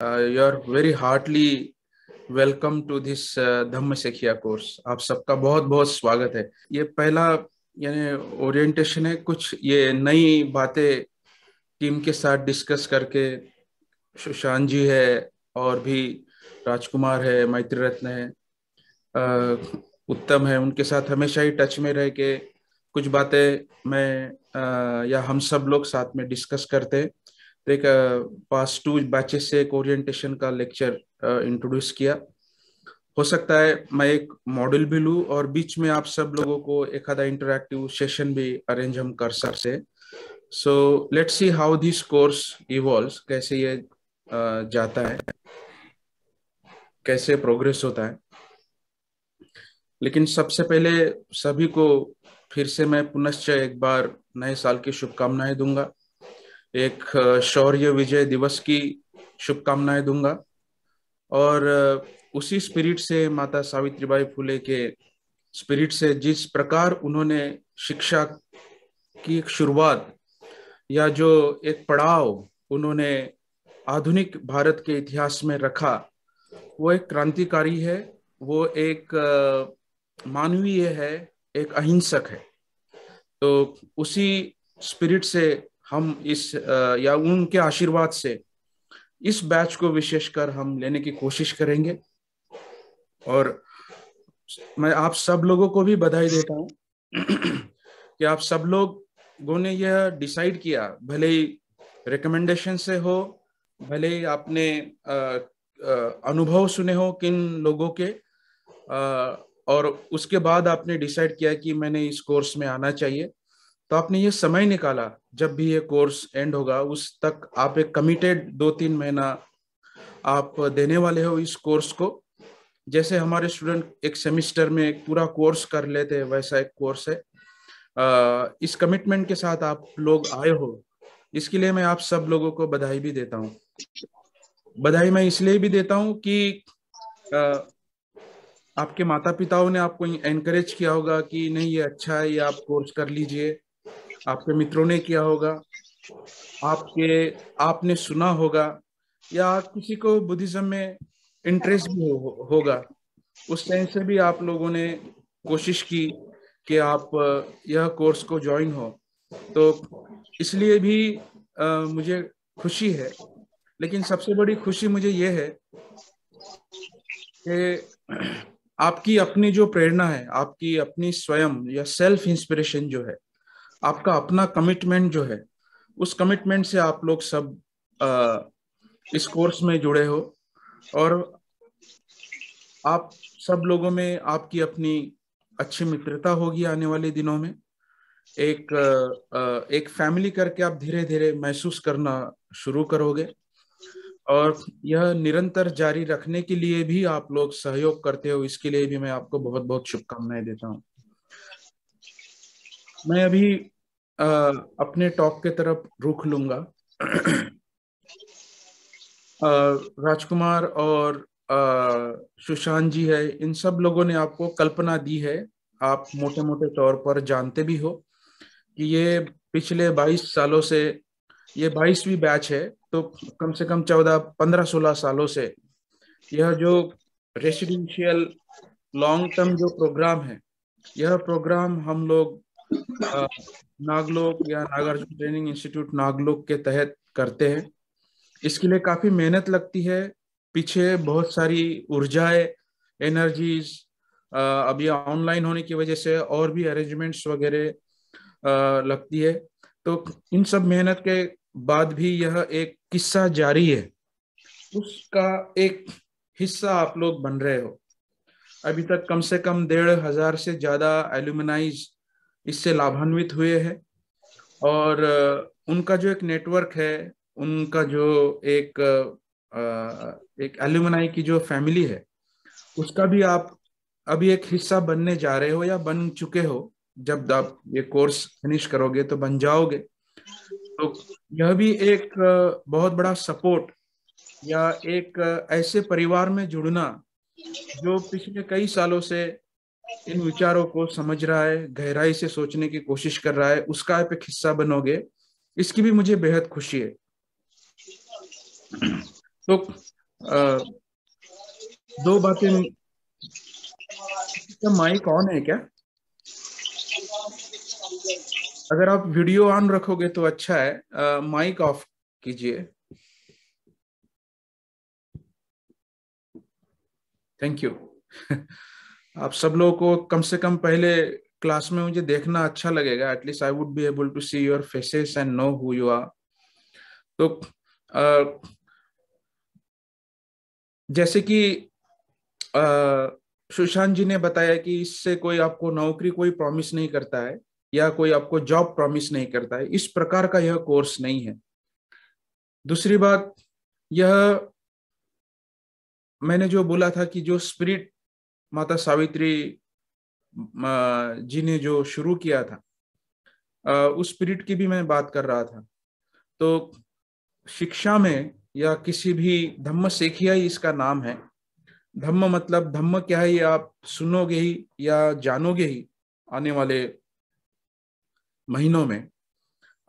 Uh, you are very heartily welcome to this uh, Dhamma Sekhiya course आप सबका बहुत बहुत स्वागत है ये पहला यानी ओरिएंटेशन है कुछ ये नई बातें टीम के साथ डिस्कस करके सुशांत जी है और भी राजकुमार है मैत्री रत्न है uh, उत्तम है उनके साथ हमेशा ही टच में रह के कुछ बातें मैं uh, या हम सब लोग साथ में डिस्कस करते हैं एक पास टू बैचेस से एक ओरिएंटेशन का लेक्चर इंट्रोड्यूस किया हो सकता है मैं एक मॉड्यूल भी लू और बीच में आप सब लोगों को एक आधा इंटरक्टिव सेशन भी अरेंज हम कर सकते so let's see how this course evolve कैसे ये जाता है कैसे प्रोग्रेस होता है लेकिन सबसे पहले सभी को फिर से मैं पुनश्च एक बार नए साल की शुभकामनाएं दूंगा एक शौर्य विजय दिवस की शुभकामनाएं दूंगा और उसी स्पिरिट से माता सावित्रीबाई फुले के स्पिरिट से जिस प्रकार उन्होंने शिक्षा की एक शुरुआत या जो एक पड़ाव उन्होंने आधुनिक भारत के इतिहास में रखा वो एक क्रांतिकारी है वो एक मानवीय है एक अहिंसक है तो उसी स्पिरिट से हम इस या उनके आशीर्वाद से इस बैच को विशेषकर हम लेने की कोशिश करेंगे और मैं आप सब लोगों को भी बधाई देता हूं कि आप सब लोगों ने यह डिसाइड किया भले ही रिकमेंडेशन से हो भले ही आपने अनुभव सुने हो किन लोगों के आ, और उसके बाद आपने डिसाइड किया कि मैंने इस कोर्स में आना चाहिए तो आपने ये समय निकाला जब भी ये कोर्स एंड होगा उस तक आप एक कमिटेड दो तीन महीना आप देने वाले हो इस कोर्स को जैसे हमारे स्टूडेंट एक सेमिस्टर में एक पूरा कोर्स कर लेते हैं वैसा एक कोर्स है इस कमिटमेंट के साथ आप लोग आए हो इसके लिए मैं आप सब लोगों को बधाई भी देता हूँ बधाई मैं इसलिए भी देता हूँ कि आपके माता पिताओं ने आपको एनकरेज किया होगा कि नहीं ये अच्छा है ये आप कोर्स कर लीजिए आपके मित्रों ने किया होगा आपके आपने सुना होगा या किसी को बुद्धिज्म में इंटरेस्ट भी हो, होगा उस टाइम से भी आप लोगों ने कोशिश की कि आप यह कोर्स को ज्वाइन हो तो इसलिए भी आ, मुझे खुशी है लेकिन सबसे बड़ी खुशी मुझे यह है कि आपकी अपनी जो प्रेरणा है आपकी अपनी स्वयं या सेल्फ इंस्पिरेशन जो है आपका अपना कमिटमेंट जो है उस कमिटमेंट से आप लोग सब आ, इस कोर्स में जुड़े हो और आप सब लोगों में आपकी अपनी अच्छी मित्रता होगी आने वाले दिनों में एक आ, एक फैमिली करके आप धीरे धीरे महसूस करना शुरू करोगे और यह निरंतर जारी रखने के लिए भी आप लोग सहयोग करते हो इसके लिए भी मैं आपको बहुत बहुत शुभकामनाएं देता हूँ मैं अभी आ, अपने टॉक के तरफ रुख लूंगा आ, राजकुमार और सुशांत जी है इन सब लोगों ने आपको कल्पना दी है आप मोटे मोटे तौर पर जानते भी हो कि ये पिछले 22 सालों से ये 22वीं बैच है तो कम से कम 14 15 16 सालों से यह जो रेसिडेंशियल लॉन्ग टर्म जो प्रोग्राम है यह प्रोग्राम हम लोग नागलोक या नागार्जुन ट्रेनिंग इंस्टीट्यूट नागलोक के तहत करते हैं इसके लिए काफी मेहनत लगती है पीछे बहुत सारी ऊर्जाएं एनर्जीज अब ये ऑनलाइन होने की वजह से और भी अरेंजमेंट्स वगैरह लगती है तो इन सब मेहनत के बाद भी यह एक किस्सा जारी है उसका एक हिस्सा आप लोग बन रहे हो अभी तक कम से कम डेढ़ हजार से ज्यादा एल्यूमिनाइज इससे लाभान्वित हुए हैं और उनका जो एक नेटवर्क है उनका जो एक एक एल्यूमनाई की जो फैमिली है उसका भी आप अभी एक हिस्सा बनने जा रहे हो या बन चुके हो जब आप ये कोर्स फिनिश करोगे तो बन जाओगे तो यह भी एक बहुत बड़ा सपोर्ट या एक ऐसे परिवार में जुड़ना जो पिछले कई सालों से इन विचारों को समझ रहा है गहराई से सोचने की कोशिश कर रहा है उसका आप एक हिस्सा बनोगे इसकी भी मुझे बेहद खुशी है तो आ, दो बातें तो माइक ऑन है क्या अगर आप वीडियो ऑन रखोगे तो अच्छा है माइक ऑफ कीजिए थैंक यू आप सब लोगों को कम से कम पहले क्लास में मुझे देखना अच्छा लगेगा at least I would be able to see your faces and know who you are तो आ, जैसे कि सुशांत जी ने बताया कि इससे कोई आपको नौकरी कोई प्रॉमिस नहीं करता है या कोई आपको जॉब प्रॉमिस नहीं करता है इस प्रकार का यह कोर्स नहीं है दूसरी बात यह मैंने जो बोला था कि जो स्पिरिट माता सावित्री जी ने जो शुरू किया था उस पीरियड की भी मैं बात कर रहा था तो शिक्षा में या किसी भी धम्म सेखिया ही इसका नाम है धम्म मतलब धम्म क्या है ये आप सुनोगे ही या जानोगे ही आने वाले महीनों में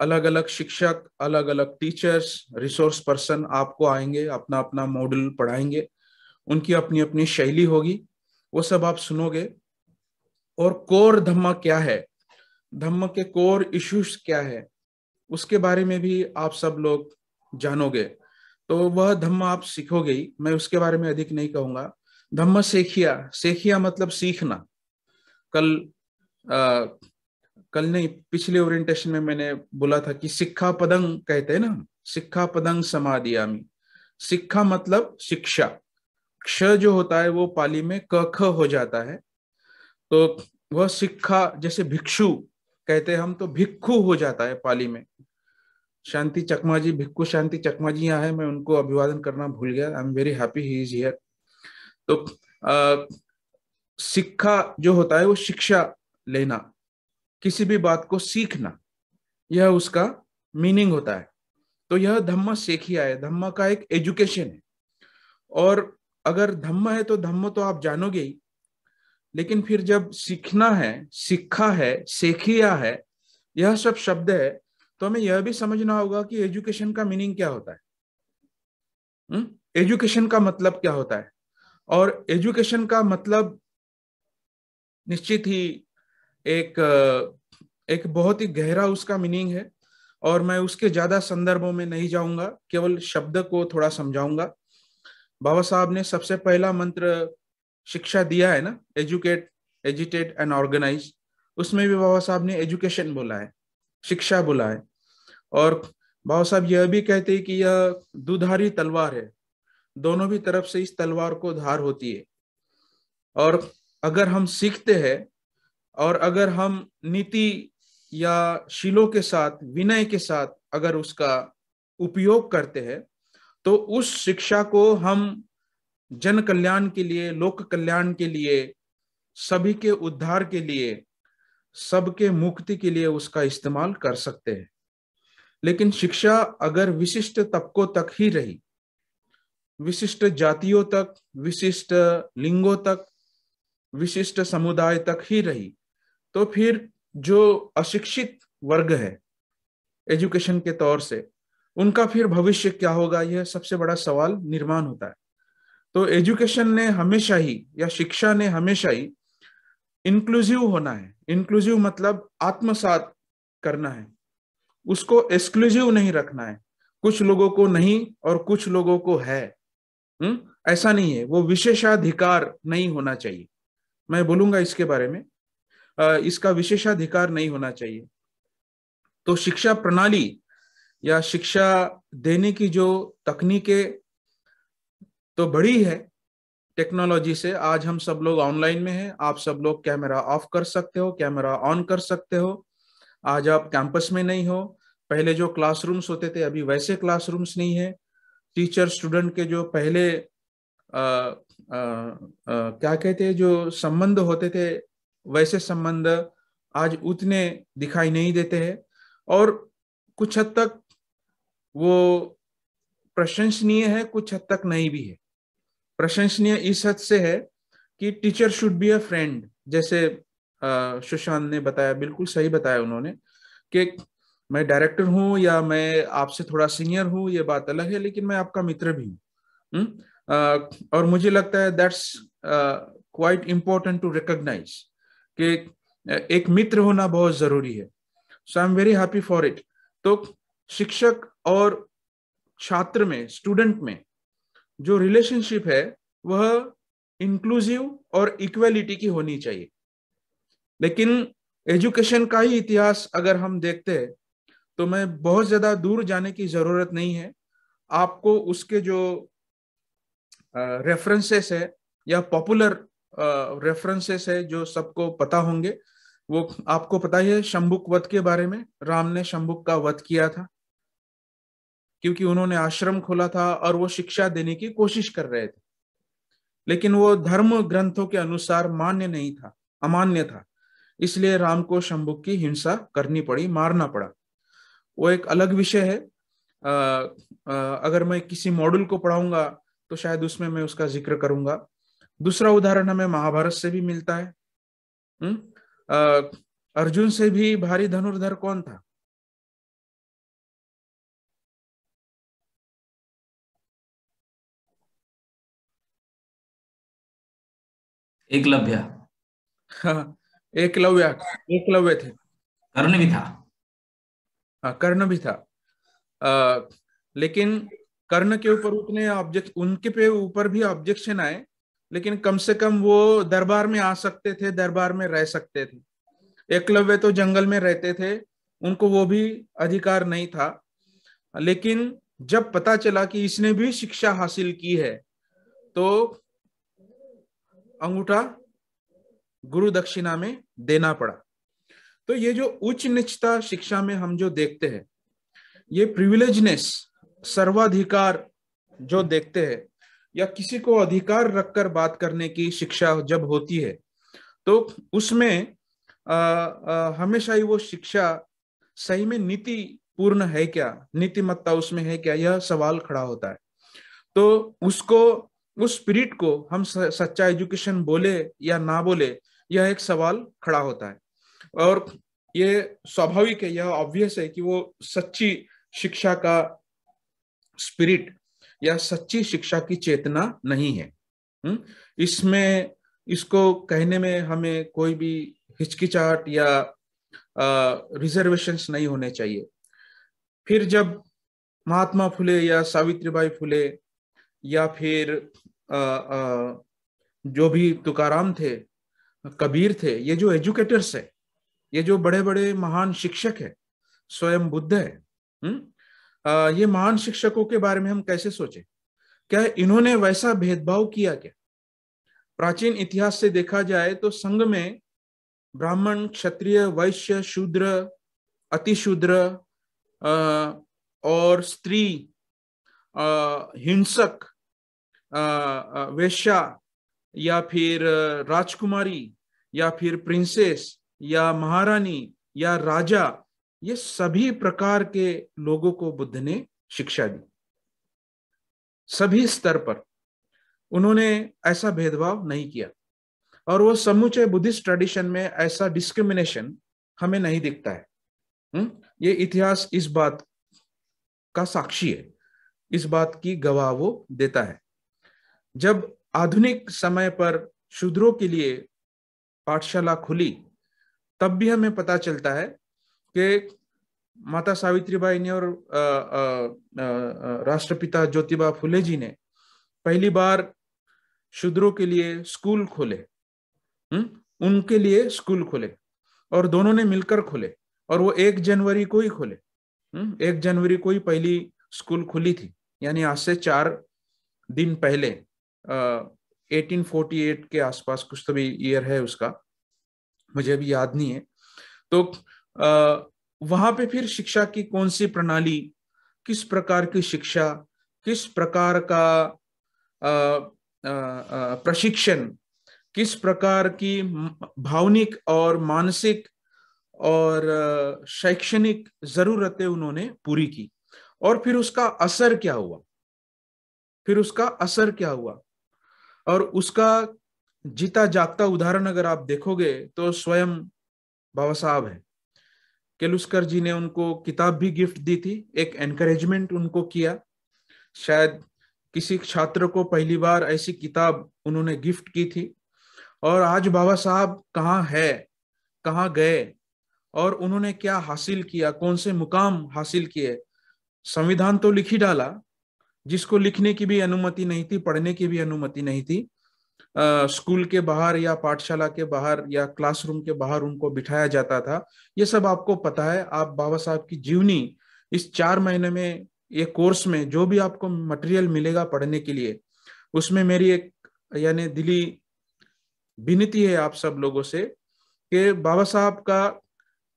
अलग अलग शिक्षक अलग अलग टीचर्स रिसोर्स पर्सन आपको आएंगे अपना अपना मॉडल पढ़ाएंगे उनकी अपनी अपनी शैली होगी वो सब आप सुनोगे और कोर धम्म क्या है धम्म के कोर इश्यूज क्या है उसके बारे में भी आप सब लोग जानोगे तो वह धम्म आप सीखोगे ही मैं उसके बारे में अधिक नहीं कहूंगा धम्म सेखिया सेखिया मतलब सीखना कल आ, कल नहीं पिछले ओरिएंटेशन में मैंने बोला था कि सिक्खा पदंग कहते हैं ना सिक्खा पदंग समाधियामी सिक्खा मतलब शिक्षा क्ष जो होता है वो पाली में क ख हो जाता है तो वह सिक्खा जैसे भिक्षु कहते हैं हम तो भिक्खु हो जाता है पाली में शांति चकमा जी भिक्खु शांति चकमा जी यहाँ है मैं उनको अभिवादन करना भूल गया I am very happy he is here तो सिक्खा जो होता है वो शिक्षा लेना किसी भी बात को सीखना यह उसका मीनिंग होता है तो यह धम्मा सीखिया है धम्मा का एक एजुकेशन है और अगर धम्म है तो धम्म तो आप जानोगे ही लेकिन फिर जब सीखना है सीखा है सीखिया है यह सब शब्द है तो हमें यह भी समझना होगा कि एजुकेशन का मीनिंग क्या होता है हुँ? हम्म? एजुकेशन का मतलब क्या होता है और एजुकेशन का मतलब निश्चित ही एक एक बहुत ही गहरा उसका मीनिंग है और मैं उसके ज्यादा संदर्भों में नहीं जाऊंगा केवल शब्द को थोड़ा समझाऊंगा बाबा साहब ने सबसे पहला मंत्र शिक्षा दिया है ना एजुकेट एजुटेट एंड ऑर्गेनाइज उसमें भी बाबा साहब ने एजुकेशन बोला है शिक्षा बोला है और बाबा साहब यह भी कहते हैं कि यह दुधारी तलवार है दोनों भी तरफ से इस तलवार को धार होती है और अगर हम सीखते हैं और अगर हम नीति या शिलों के साथ विनय के साथ अगर उसका उपयोग करते हैं तो उस शिक्षा को हम जन कल्याण के लिए लोक कल्याण के लिए सभी के उद्धार के लिए सबके मुक्ति के लिए उसका इस्तेमाल कर सकते हैं लेकिन शिक्षा अगर विशिष्ट तबकों तक ही रही विशिष्ट जातियों तक विशिष्ट लिंगों तक विशिष्ट समुदाय तक ही रही तो फिर जो अशिक्षित वर्ग है एजुकेशन के तौर से उनका फिर भविष्य क्या होगा यह सबसे बड़ा सवाल निर्माण होता है तो एजुकेशन ने हमेशा ही या शिक्षा ने हमेशा ही इंक्लूसिव होना है इंक्लूसिव मतलब आत्मसात करना है उसको एक्सक्लूसिव नहीं रखना है कुछ लोगों को नहीं और कुछ लोगों को है हुँ? हम्म? ऐसा नहीं है वो विशेषाधिकार नहीं होना चाहिए मैं बोलूंगा इसके बारे में इसका विशेषाधिकार नहीं होना चाहिए तो शिक्षा प्रणाली या शिक्षा देने की जो तकनीकें तो बड़ी है टेक्नोलॉजी से आज हम सब लोग ऑनलाइन में हैं आप सब लोग कैमरा ऑफ कर सकते हो कैमरा ऑन कर सकते हो आज आप कैंपस में नहीं हो पहले जो क्लासरूम्स होते थे अभी वैसे क्लासरूम्स नहीं है टीचर स्टूडेंट के जो पहले आ, आ, आ, क्या कहते हैं जो संबंध होते थे वैसे संबंध आज उतने दिखाई नहीं देते हैं और कुछ हद तक वो प्रशंसनीय है कुछ हद तक नहीं भी है प्रशंसनीय इस हद से है कि teacher should be a friend जैसे सुशांत ने बताया बिल्कुल सही बताया उन्होंने कि मैं डायरेक्टर हूँ या मैं आपसे थोड़ा सीनियर हूँ ये बात अलग है लेकिन मैं आपका मित्र भी हूँ हम्म? और मुझे लगता है that's quite important to recognise कि एक मित्र होना बहुत जरूरी है so I am very happy for it तो शिक्षक और छात्र में स्टूडेंट में जो रिलेशनशिप है वह इंक्लूसिव और इक्वेलिटी की होनी चाहिए लेकिन एजुकेशन का ही इतिहास अगर हम देखते हैं तो मैं बहुत ज़्यादा दूर जाने की ज़रूरत नहीं है आपको उसके जो रेफरेंसेस है या पॉपुलर रेफरेंसेस है जो सबको पता होंगे वो आपको पता ही है शंभुक वध के बारे में राम ने शंभुक का वध किया था क्योंकि उन्होंने आश्रम खोला था और वो शिक्षा देने की कोशिश कर रहे थे लेकिन वो धर्म ग्रंथों के अनुसार मान्य नहीं था अमान्य था इसलिए राम को शंभुक की हिंसा करनी पड़ी मारना पड़ा वो एक अलग विषय है आ, आ, अगर मैं किसी मॉडल को पढ़ाऊंगा तो शायद उसमें मैं उसका जिक्र करूंगा दूसरा उदाहरण हमें महाभारत से भी मिलता है आ, हम्म? अर्जुन से भी भारी धनुर्धर कौन था एकलव्य हाँ, एकलव्य एकलव्य थे कर्ण भी था हाँ कर्ण भी था आ, लेकिन कर्ण के ऊपर उतने ऑब्जेक्ट उनके पे ऊपर भी ऑब्जेक्शन आए लेकिन कम से कम वो दरबार में आ सकते थे दरबार में रह सकते थे एकलव्य तो जंगल में रहते थे उनको वो भी अधिकार नहीं था लेकिन जब पता चला कि इसने भी शिक्षा हासिल की है तो अंगूठा गुरु दक्षिणा में देना पड़ा तो ये जो उच्च निचता शिक्षा में हम जो देखते हैं ये प्रिविलेजनेस सर्वाधिकार जो देखते हैं या किसी को अधिकार रखकर बात करने की शिक्षा जब होती है तो उसमें आ, आ, हमेशा ही वो शिक्षा सही में नीति पूर्ण है क्या नीतिमत्ता उसमें है क्या यह सवाल खड़ा होता है तो उसको उस स्पिरिट को हम सच्चा एजुकेशन बोले या ना बोले यह एक सवाल खड़ा होता है और ये स्वाभाविक है यह ऑब्वियस है कि वो सच्ची शिक्षा का स्पिरिट या सच्ची शिक्षा की चेतना नहीं है हम्म? इसमें इसको कहने में हमें कोई भी हिचकिचाहट या रिजर्वेशन नहीं होने चाहिए फिर जब महात्मा फुले या सावित्रीबाई फुले या फिर जो भी तुकाराम थे कबीर थे ये जो एजुकेटर्स है ये जो बड़े बड़े महान शिक्षक है स्वयं बुद्ध है हुँ? हम्म, ये महान शिक्षकों के बारे में हम कैसे सोचे क्या इन्होंने वैसा भेदभाव किया क्या प्राचीन इतिहास से देखा जाए तो संघ में ब्राह्मण क्षत्रिय वैश्य शूद्र अतिशूद्र और स्त्री हिंसक वेश्या या फिर राजकुमारी या फिर प्रिंसेस या महारानी या राजा ये सभी प्रकार के लोगों को बुद्ध ने शिक्षा दी सभी स्तर पर उन्होंने ऐसा भेदभाव नहीं किया और वो समूचे बुद्धिस्ट ट्रेडिशन में ऐसा डिस्क्रिमिनेशन हमें नहीं दिखता है हुँ? ये इतिहास इस बात का साक्षी है इस बात की गवाह वो देता है जब आधुनिक समय पर शूद्रों के लिए पाठशाला खुली तब भी हमें पता चलता है कि माता सावित्रीबाई ने और राष्ट्रपिता ज्योतिबा फुले जी ने पहली बार शूद्रों के लिए स्कूल खोले हुँ? हम्म, उनके लिए स्कूल खोले और दोनों ने मिलकर खोले और वो एक जनवरी को ही खोले हुँ? हम्म, एक जनवरी को ही पहली स्कूल खुली थी यानी आज से चार दिन पहले 1848 के आसपास कुछ तो भी ईयर है उसका मुझे अभी याद नहीं है तो वहां पे फिर शिक्षा की कौन सी प्रणाली किस प्रकार की शिक्षा किस प्रकार का प्रशिक्षण किस प्रकार की भावनिक और मानसिक और शैक्षणिक जरूरतें उन्होंने पूरी की और फिर उसका असर क्या हुआ फिर उसका असर क्या हुआ और उसका जीता जागता उदाहरण अगर आप देखोगे तो स्वयं बाबा साहब है केलुस्कर जी ने उनको किताब भी गिफ्ट दी थी एक एनकरेजमेंट उनको किया शायद किसी छात्र को पहली बार ऐसी किताब उन्होंने गिफ्ट की थी और आज बाबा साहब कहाँ है कहाँ गए और उन्होंने क्या हासिल किया कौन से मुकाम हासिल किए संविधान तो लिख ही डाला जिसको लिखने की भी अनुमति नहीं थी पढ़ने की भी अनुमति नहीं थी आ, स्कूल के बाहर या पाठशाला के बाहर या क्लासरूम के बाहर उनको बिठाया जाता था ये सब आपको पता है आप बाबा साहब की जीवनी इस चार महीने में ये कोर्स में जो भी आपको मटेरियल मिलेगा पढ़ने के लिए उसमें मेरी एक यानी दिली विनती है आप सब लोगों से कि बाबा साहब का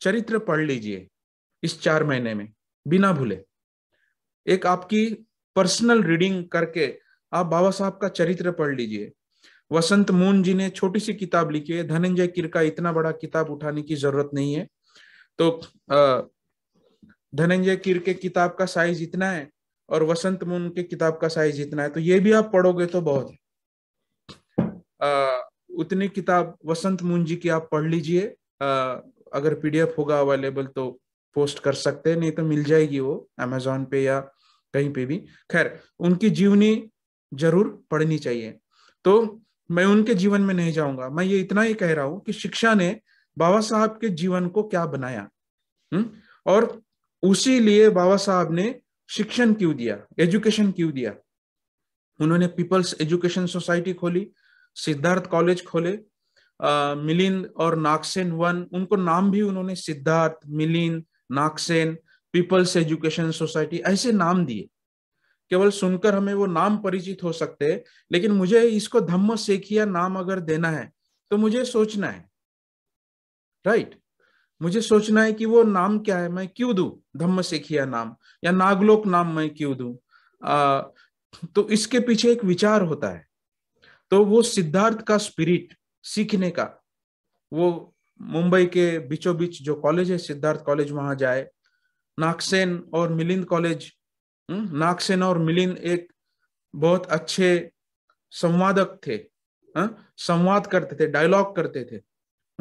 चरित्र पढ़ लीजिए इस चार महीने में बिना भूले एक आपकी पर्सनल रीडिंग करके आप बाबा साहब का चरित्र पढ़ लीजिए वसंत मून जी ने छोटी सी किताब लिखी है धनंजय किर का इतना बड़ा किताब उठाने की जरूरत नहीं है तो धनंजय किर के किताब का साइज इतना है और वसंत मून के किताब का साइज इतना है तो ये भी आप पढ़ोगे तो बहुत है उतनी किताब वसंत मून जी की आप पढ़ लीजिए अगर पीडीएफ होगा अवेलेबल तो पोस्ट कर सकते हैं नहीं तो मिल जाएगी वो अमेजोन पे या कहीं पे भी खैर उनकी जीवनी जरूर पढ़नी चाहिए तो मैं उनके जीवन में नहीं जाऊंगा मैं ये इतना ही कह रहा हूं कि शिक्षा ने बाबा साहब के जीवन को क्या बनाया हुँ? हम्म? और उसी लिए बाबा साहब ने शिक्षण क्यों दिया एजुकेशन क्यों दिया उन्होंने पीपल्स एजुकेशन सोसाइटी खोली सिद्धार्थ कॉलेज खोले मिलिंद और नागसेन वन उनको नाम भी उन्होंने Siddharth Milind Nagsen people's education society ऐसे नाम दिए केवल सुनकर हमें वो नाम परिचित हो सकते लेकिन मुझे इसको धम्म सेखिया नाम अगर देना है तो मुझे सोचना है राइट right? मुझे सोचना है कि वो नाम क्या है मैं क्यों दू धम्म सेखिया नाम या नागलोक नाम मैं क्यों दू आ, तो इसके पीछे एक विचार होता है तो वो सिद्धार्थ का स्पिरिट सीखने का वो मुंबई के बीचों बीच जो कॉलेज है सिद्धार्थ कॉलेज वहां जाए नागसेन और मिलिंद कॉलेज हम्म, नागसेन और मिलिंद एक बहुत अच्छे संवादक थे हाँ, संवाद करते थे डायलॉग करते थे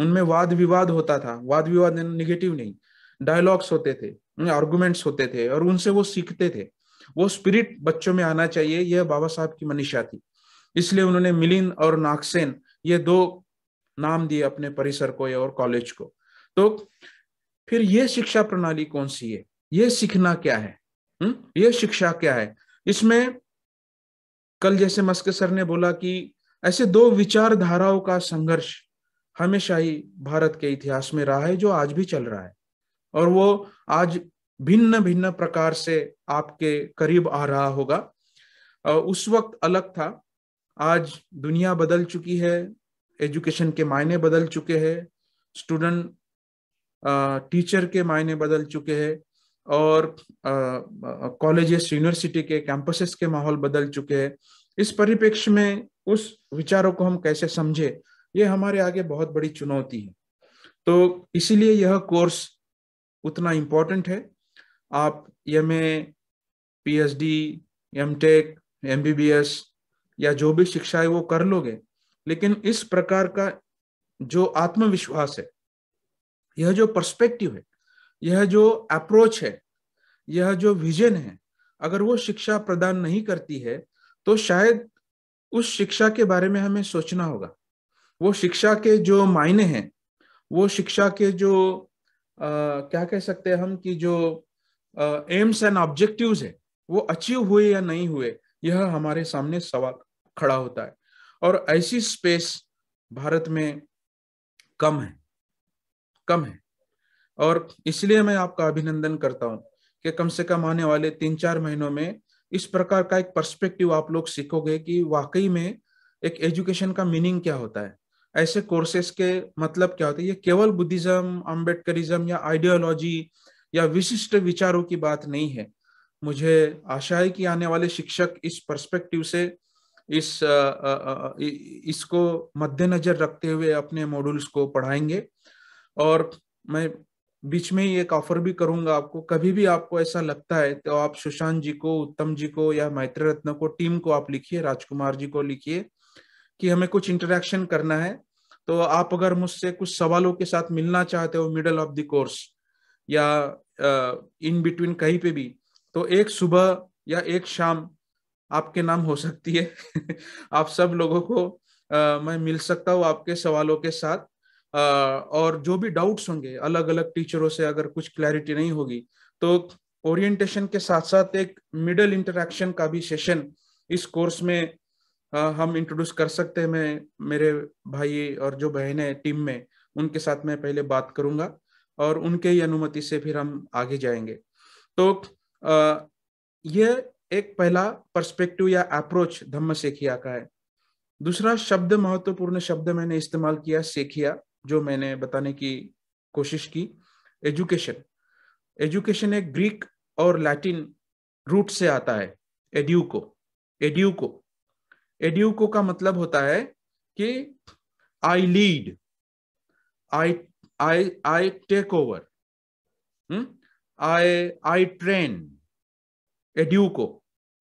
उनमें वाद विवाद होता था वाद विवाद निगेटिव नहीं डायलॉग्स होते थे आर्गुमेंट्स हम्म, होते थे और उनसे वो सीखते थे वो स्पिरिट बच्चों में आना चाहिए यह बाबा साहब की मनीषा थी इसलिए उन्होंने मिलिंद और नागसेन ये दो नाम दिए अपने परिसर को और कॉलेज को तो फिर ये शिक्षा प्रणाली कौन सी है ये सीखना क्या है हुँ? ये शिक्षा क्या है इसमें कल जैसे मस्क सर ने बोला कि ऐसे दो विचारधाराओं का संघर्ष हमेशा ही भारत के इतिहास में रहा है जो आज भी चल रहा है और वो आज भिन्न भिन्न प्रकार से आपके करीब आ रहा होगा उस वक्त अलग था आज दुनिया बदल चुकी है एजुकेशन के मायने बदल चुके हैं स्टूडेंट टीचर के मायने बदल चुके हैं और कॉलेजेस यूनिवर्सिटी के कैंपसेस के माहौल बदल चुके हैं इस परिप्रेक्ष्य में उस विचारों को हम कैसे समझे ये हमारे आगे बहुत बड़ी चुनौती है तो इसीलिए यह कोर्स उतना इम्पोर्टेंट है आप M A P H D M tech M B B S या जो भी शिक्षा है वो कर लोगे लेकिन इस प्रकार का जो आत्मविश्वास है यह जो पर्सपेक्टिव है यह जो अप्रोच है यह जो विजन है अगर वो शिक्षा प्रदान नहीं करती है तो शायद उस शिक्षा के बारे में हमें सोचना होगा वो शिक्षा के जो मायने हैं वो शिक्षा के जो आ, क्या कह सकते हैं हम कि जो एम्स एंड ऑब्जेक्टिव्स है वो अचीव हुए या नहीं हुए यह हमारे सामने सवाल खड़ा होता है और ऐसी स्पेस भारत में कम है कम है और इसलिए मैं आपका अभिनंदन करता हूं कि कम से कम आने वाले तीन चार महीनों में इस प्रकार का एक पर्सपेक्टिव आप लोग सीखोगे कि वाकई में एक एजुकेशन का मीनिंग क्या होता है ऐसे कोर्सेस के मतलब क्या होते हैं ये केवल बुद्धिज्म अम्बेडकरिज्म या आइडियोलॉजी या विशिष्ट विचारों की बात नहीं है मुझे आशा है कि आने वाले शिक्षक इस पर्सपेक्टिव से इस आ, आ, आ, इसको मद्देनजर रखते हुए अपने मॉड्यूल्स को पढ़ाएंगे और मैं बीच में ही एक ऑफर भी करूंगा आपको कभी भी आपको ऐसा लगता है तो आप सुशांत जी को उत्तम जी को या मैत्री रत्न को टीम को आप लिखिए राजकुमार जी को लिखिए कि हमें कुछ इंटरेक्शन करना है तो आप अगर मुझसे कुछ सवालों के साथ मिलना चाहते हो मिडल ऑफ द कोर्स या इन बिटवीन कहीं पे भी तो एक सुबह या एक शाम आपके नाम हो सकती है आप सब लोगों को आ, मैं मिल सकता हूँ आपके सवालों के साथ और जो भी डाउट्स होंगे अलग अलग टीचरों से अगर कुछ क्लैरिटी नहीं होगी तो ओरिएंटेशन के साथ साथ एक मिडल इंटरेक्शन का भी सेशन इस कोर्स में हम इंट्रोड्यूस कर सकते हैं मैं मेरे भाई और जो बहन है टीम में उनके साथ मैं पहले बात करूंगा और उनके ही अनुमति से फिर हम आगे जाएंगे तो यह एक पहला पर्सपेक्टिव या अप्रोच धम्म सेखिया का है दूसरा शब्द महत्वपूर्ण शब्द मैंने इस्तेमाल किया सेखिया जो मैंने बताने की कोशिश की एजुकेशन एजुकेशन एक ग्रीक और लैटिन रूट से आता है एड्यूको एड्यूको एड्यूको का मतलब होता है कि I lead I I I take over I I train एड्यूको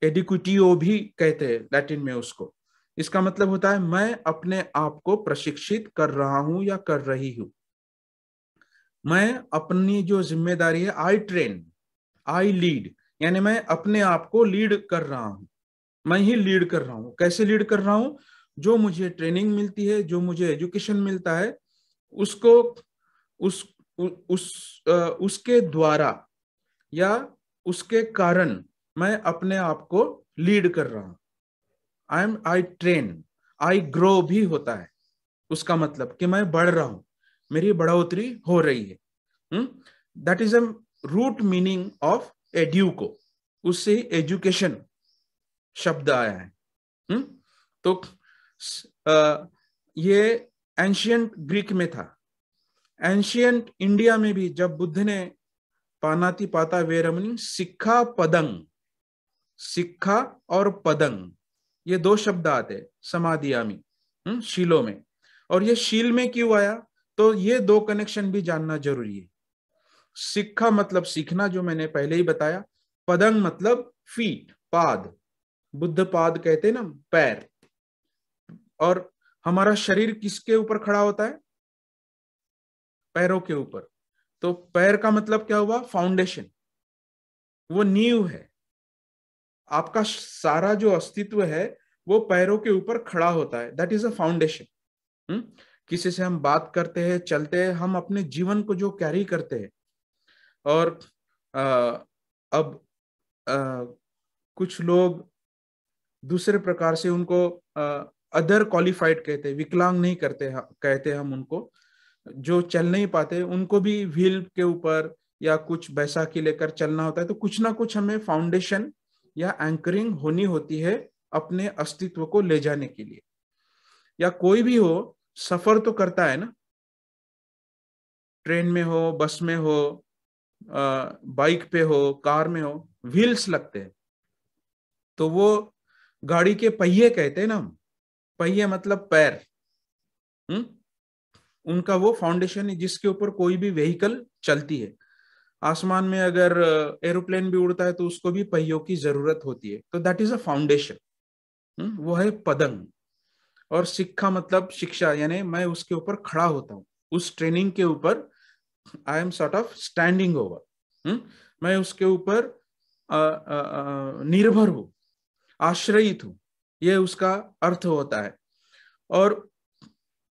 एडिक्यूटीओ भी कहते हैं लैटिन में उसको इसका मतलब होता है मैं अपने आप को प्रशिक्षित कर रहा हूं या कर रही हूं मैं अपनी जो जिम्मेदारी है आई ट्रेन आई लीड यानी मैं अपने आप को लीड कर रहा हूं मैं ही लीड कर रहा हूं कैसे लीड कर रहा हूं जो मुझे ट्रेनिंग मिलती है जो मुझे एजुकेशन मिलता है उसको उस उस उसके द्वारा या उसके कारण मैं अपने आप को लीड कर रहा हूं I am I train I grow भी होता है उसका मतलब कि मैं बढ़ रहा हूं मेरी बढ़ोतरी हो रही है that is a root meaning of एड्यू को उससे ही एजुकेशन शब्द आया है हुँ? हम्म? तो आ, ये एंशियंट ग्रीक में था एंशियंट इंडिया में भी जब बुद्ध ने पानाती पाता वेरमनी सिक्खा पदंग सिक्खा और पदंग ये दो शब्द आते हैं समाधियामी हम्म, शीलों में और ये शील में क्यों आया तो ये दो कनेक्शन भी जानना जरूरी है सिक्खा मतलब सीखना जो मैंने पहले ही बताया पदंग मतलब फीट पाद बुद्ध पाद कहते ना पैर और हमारा शरीर किसके ऊपर खड़ा होता है पैरों के ऊपर तो पैर का मतलब क्या हुआ फाउंडेशन वो नीव है आपका सारा जो अस्तित्व है वो पैरों के ऊपर खड़ा होता है दैट इज अ फाउंडेशन किसी से हम बात करते हैं चलते हैं हम अपने जीवन को जो कैरी करते हैं और आ, अब आ, कुछ लोग दूसरे प्रकार से उनको अदर क्वालिफाइड कहते हैं विकलांग नहीं करते कहते हम उनको जो चल नहीं पाते उनको भी व्हील के ऊपर या कुछ बैसा की लेकर चलना होता है तो कुछ ना कुछ हमें फाउंडेशन या एंकरिंग होनी होती है अपने अस्तित्व को ले जाने के लिए या कोई भी हो सफर तो करता है ना ट्रेन में हो बस में हो बाइक पे हो कार में हो व्हील्स लगते हैं तो वो गाड़ी के पहिए कहते हैं ना हम पहिए मतलब पैर हुँ? उनका वो फाउंडेशन है जिसके ऊपर कोई भी व्हीकल चलती है आसमान में अगर एरोप्लेन भी उड़ता है तो उसको भी पहियों की जरूरत होती है तो that is a foundation hmm. वो है पदंग और शिक्षा मतलब शिक्षा यानी मैं उसके ऊपर खड़ा होता हूं उस ट्रेनिंग के ऊपर I am sort of standing over मैं उसके ऊपर निर्भर हूं आश्रयित हूं यह उसका अर्थ होता है और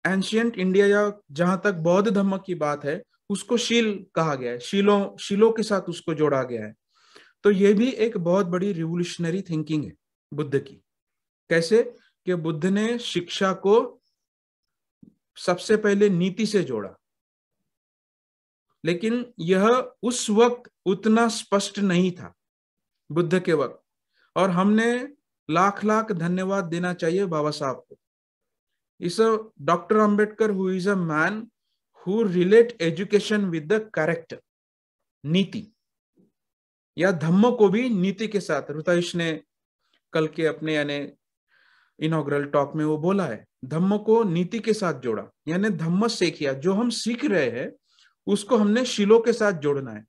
एंशियंट इंडिया या जहां तक बौद्ध धर्म की बात है उसको शील कहा गया है शीलों शीलों के साथ उसको जोड़ा गया है तो यह भी एक बहुत बड़ी रिवोल्यूशनरी थिंकिंग है बुद्ध की कैसे कि बुद्ध ने शिक्षा को सबसे पहले नीति से जोड़ा लेकिन यह उस वक्त उतना स्पष्ट नहीं था बुद्ध के वक्त और हमने लाख लाख धन्यवाद देना चाहिए बाबा साहब को इस doctor Ambedkar who is a man who relate education with the correct नीति या धम्म को भी नीति के साथ रुतायुष ने कल के अपने यानी इनोग्रल टॉक में वो बोला है धम्म को नीति के साथ जोड़ा यानी धम्म से किया जो हम सीख रहे हैं उसको हमने शीलों के साथ जोड़ना है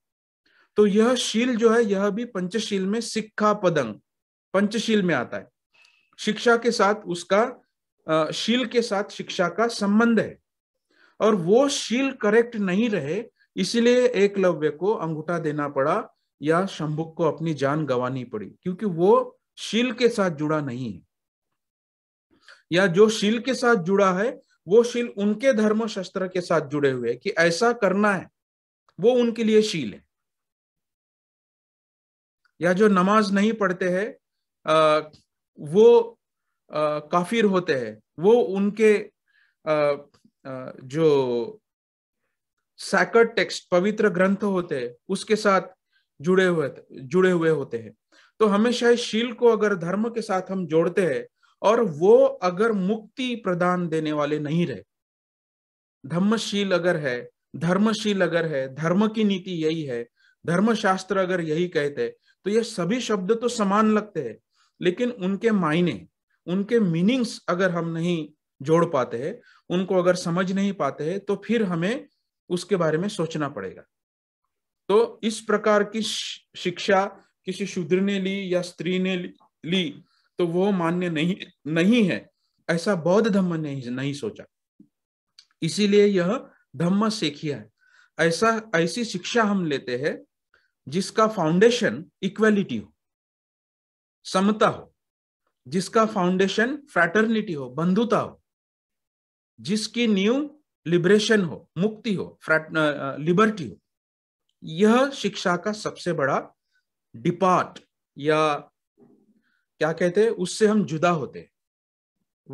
तो यह शील जो है यह भी पंचशील में सिक्खा पदंग पंचशील में आता है शिक्षा के साथ उसका शील के साथ शिक्षा का संबंध है और वो शील करेक्ट नहीं रहे इसीलिए एकलव्य को अंगूठा देना पड़ा या शंभुक को अपनी जान गंवानी पड़ी क्योंकि वो शील के साथ जुड़ा नहीं है या जो शील के साथ जुड़ा है वो शील उनके धर्म शस्त्र के साथ जुड़े हुए कि ऐसा करना है वो उनके लिए शील है या जो नमाज नहीं पढ़ते हैं वो आ, काफिर होते हैं वो उनके आ, आ, जो सैकड़ टेक्स्ट पवित्र ग्रंथ होते हैं उसके साथ जुड़े हुए जुड़े हुए होते हैं तो हमेशा शील को अगर धर्म के साथ हम जोड़ते हैं और वो अगर मुक्ति प्रदान देने वाले नहीं रहे धर्मशील अगर है धर्मशील अगर है धर्म की नीति यही है धर्मशास्त्र अगर यही कहते तो ये सभी शब्द तो समान लगते हैं लेकिन उनके मायने उनके मीनिंग्स अगर हम नहीं जोड़ पाते हैं उनको अगर समझ नहीं पाते हैं तो फिर हमें उसके बारे में सोचना पड़ेगा तो इस प्रकार की शिक्षा किसी शूद्र ने ली या स्त्री ने ली तो वो मान्य नहीं नहीं है ऐसा बौद्ध धम्म ने नहीं सोचा इसीलिए यह धम्म सेखिया है ऐसा ऐसी शिक्षा हम लेते हैं जिसका फाउंडेशन इक्वेलिटी हो समता हो जिसका फाउंडेशन फ्रैटर्निटी हो बंधुता हो जिसकी न्यू लिबरेशन हो मुक्ति हो लिबर्टी हो यह शिक्षा का सबसे बड़ा डिपार्ट या क्या कहते हैं उससे हम जुदा होते हैं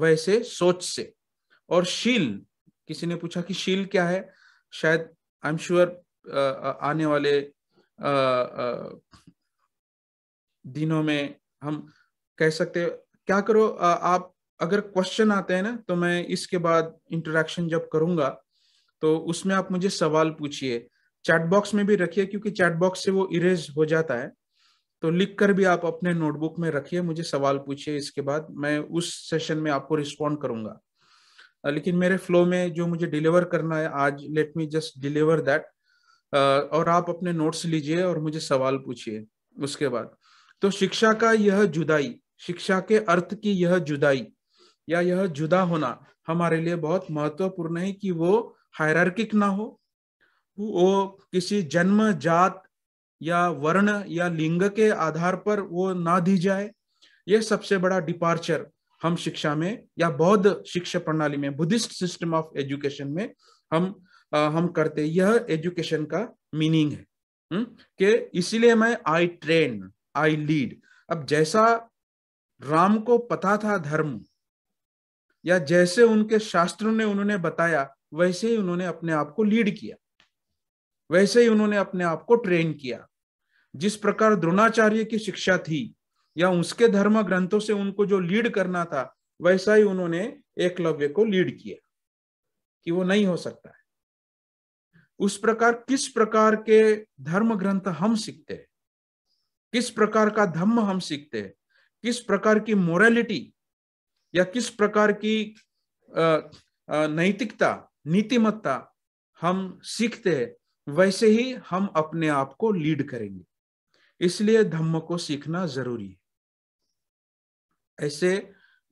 वैसे सोच से और शील किसी ने पूछा कि शील क्या है शायद आई एम श्योर आने वाले आ, आ, दिनों में हम कह सकते क्या करो आ, आप अगर क्वेश्चन आते हैं ना तो मैं इसके बाद इंटरेक्शन जब करूंगा तो उसमें आप मुझे सवाल पूछिए चैट बॉक्स में भी रखिए क्योंकि चैट बॉक्स से वो इरेज हो जाता है तो लिख कर भी आप अपने नोटबुक में रखिए मुझे सवाल पूछिए इसके बाद मैं उस सेशन में आपको रिस्पॉन्ड करूंगा लेकिन मेरे फ्लो में जो मुझे डिलीवर करना है आज let me just deliver that और आप अपने नोट्स लीजिए और मुझे सवाल पूछिए उसके बाद तो शिक्षा का यह जुदाई शिक्षा के अर्थ की यह जुदाई या यह जुदा होना हमारे लिए बहुत महत्वपूर्ण है कि वो हायरार्किक ना हो वो किसी जन्म जात या वर्ण या लिंग के आधार पर वो ना दी जाए ये सबसे बड़ा डिपार्चर हम शिक्षा में या बौद्ध शिक्षा प्रणाली में बुद्धिस्ट सिस्टम ऑफ एजुकेशन में हम आ, हम करते यह एजुकेशन का मीनिंग है हम्म, कि इसीलिए मैं आई ट्रेन आई लीड अब जैसा राम को पता था धर्म या जैसे उनके शास्त्रों ने उन्होंने बताया वैसे ही उन्होंने अपने आप को लीड किया वैसे ही उन्होंने अपने आप को ट्रेन किया जिस प्रकार द्रोणाचार्य की शिक्षा थी या उसके धर्म ग्रंथों से उनको जो लीड करना था वैसा ही उन्होंने एकलव्य को लीड किया कि वो नहीं हो सकता है उस प्रकार किस प्रकार के धर्म ग्रंथ हम सीखते हैं किस प्रकार का धम्म हम सीखते हैं किस प्रकार की मोरालिटी या किस प्रकार की नैतिकता नीतिमत्ता हम सीखते हैं वैसे ही हम अपने आप को लीड करेंगे इसलिए धम्म को सीखना जरूरी है ऐसे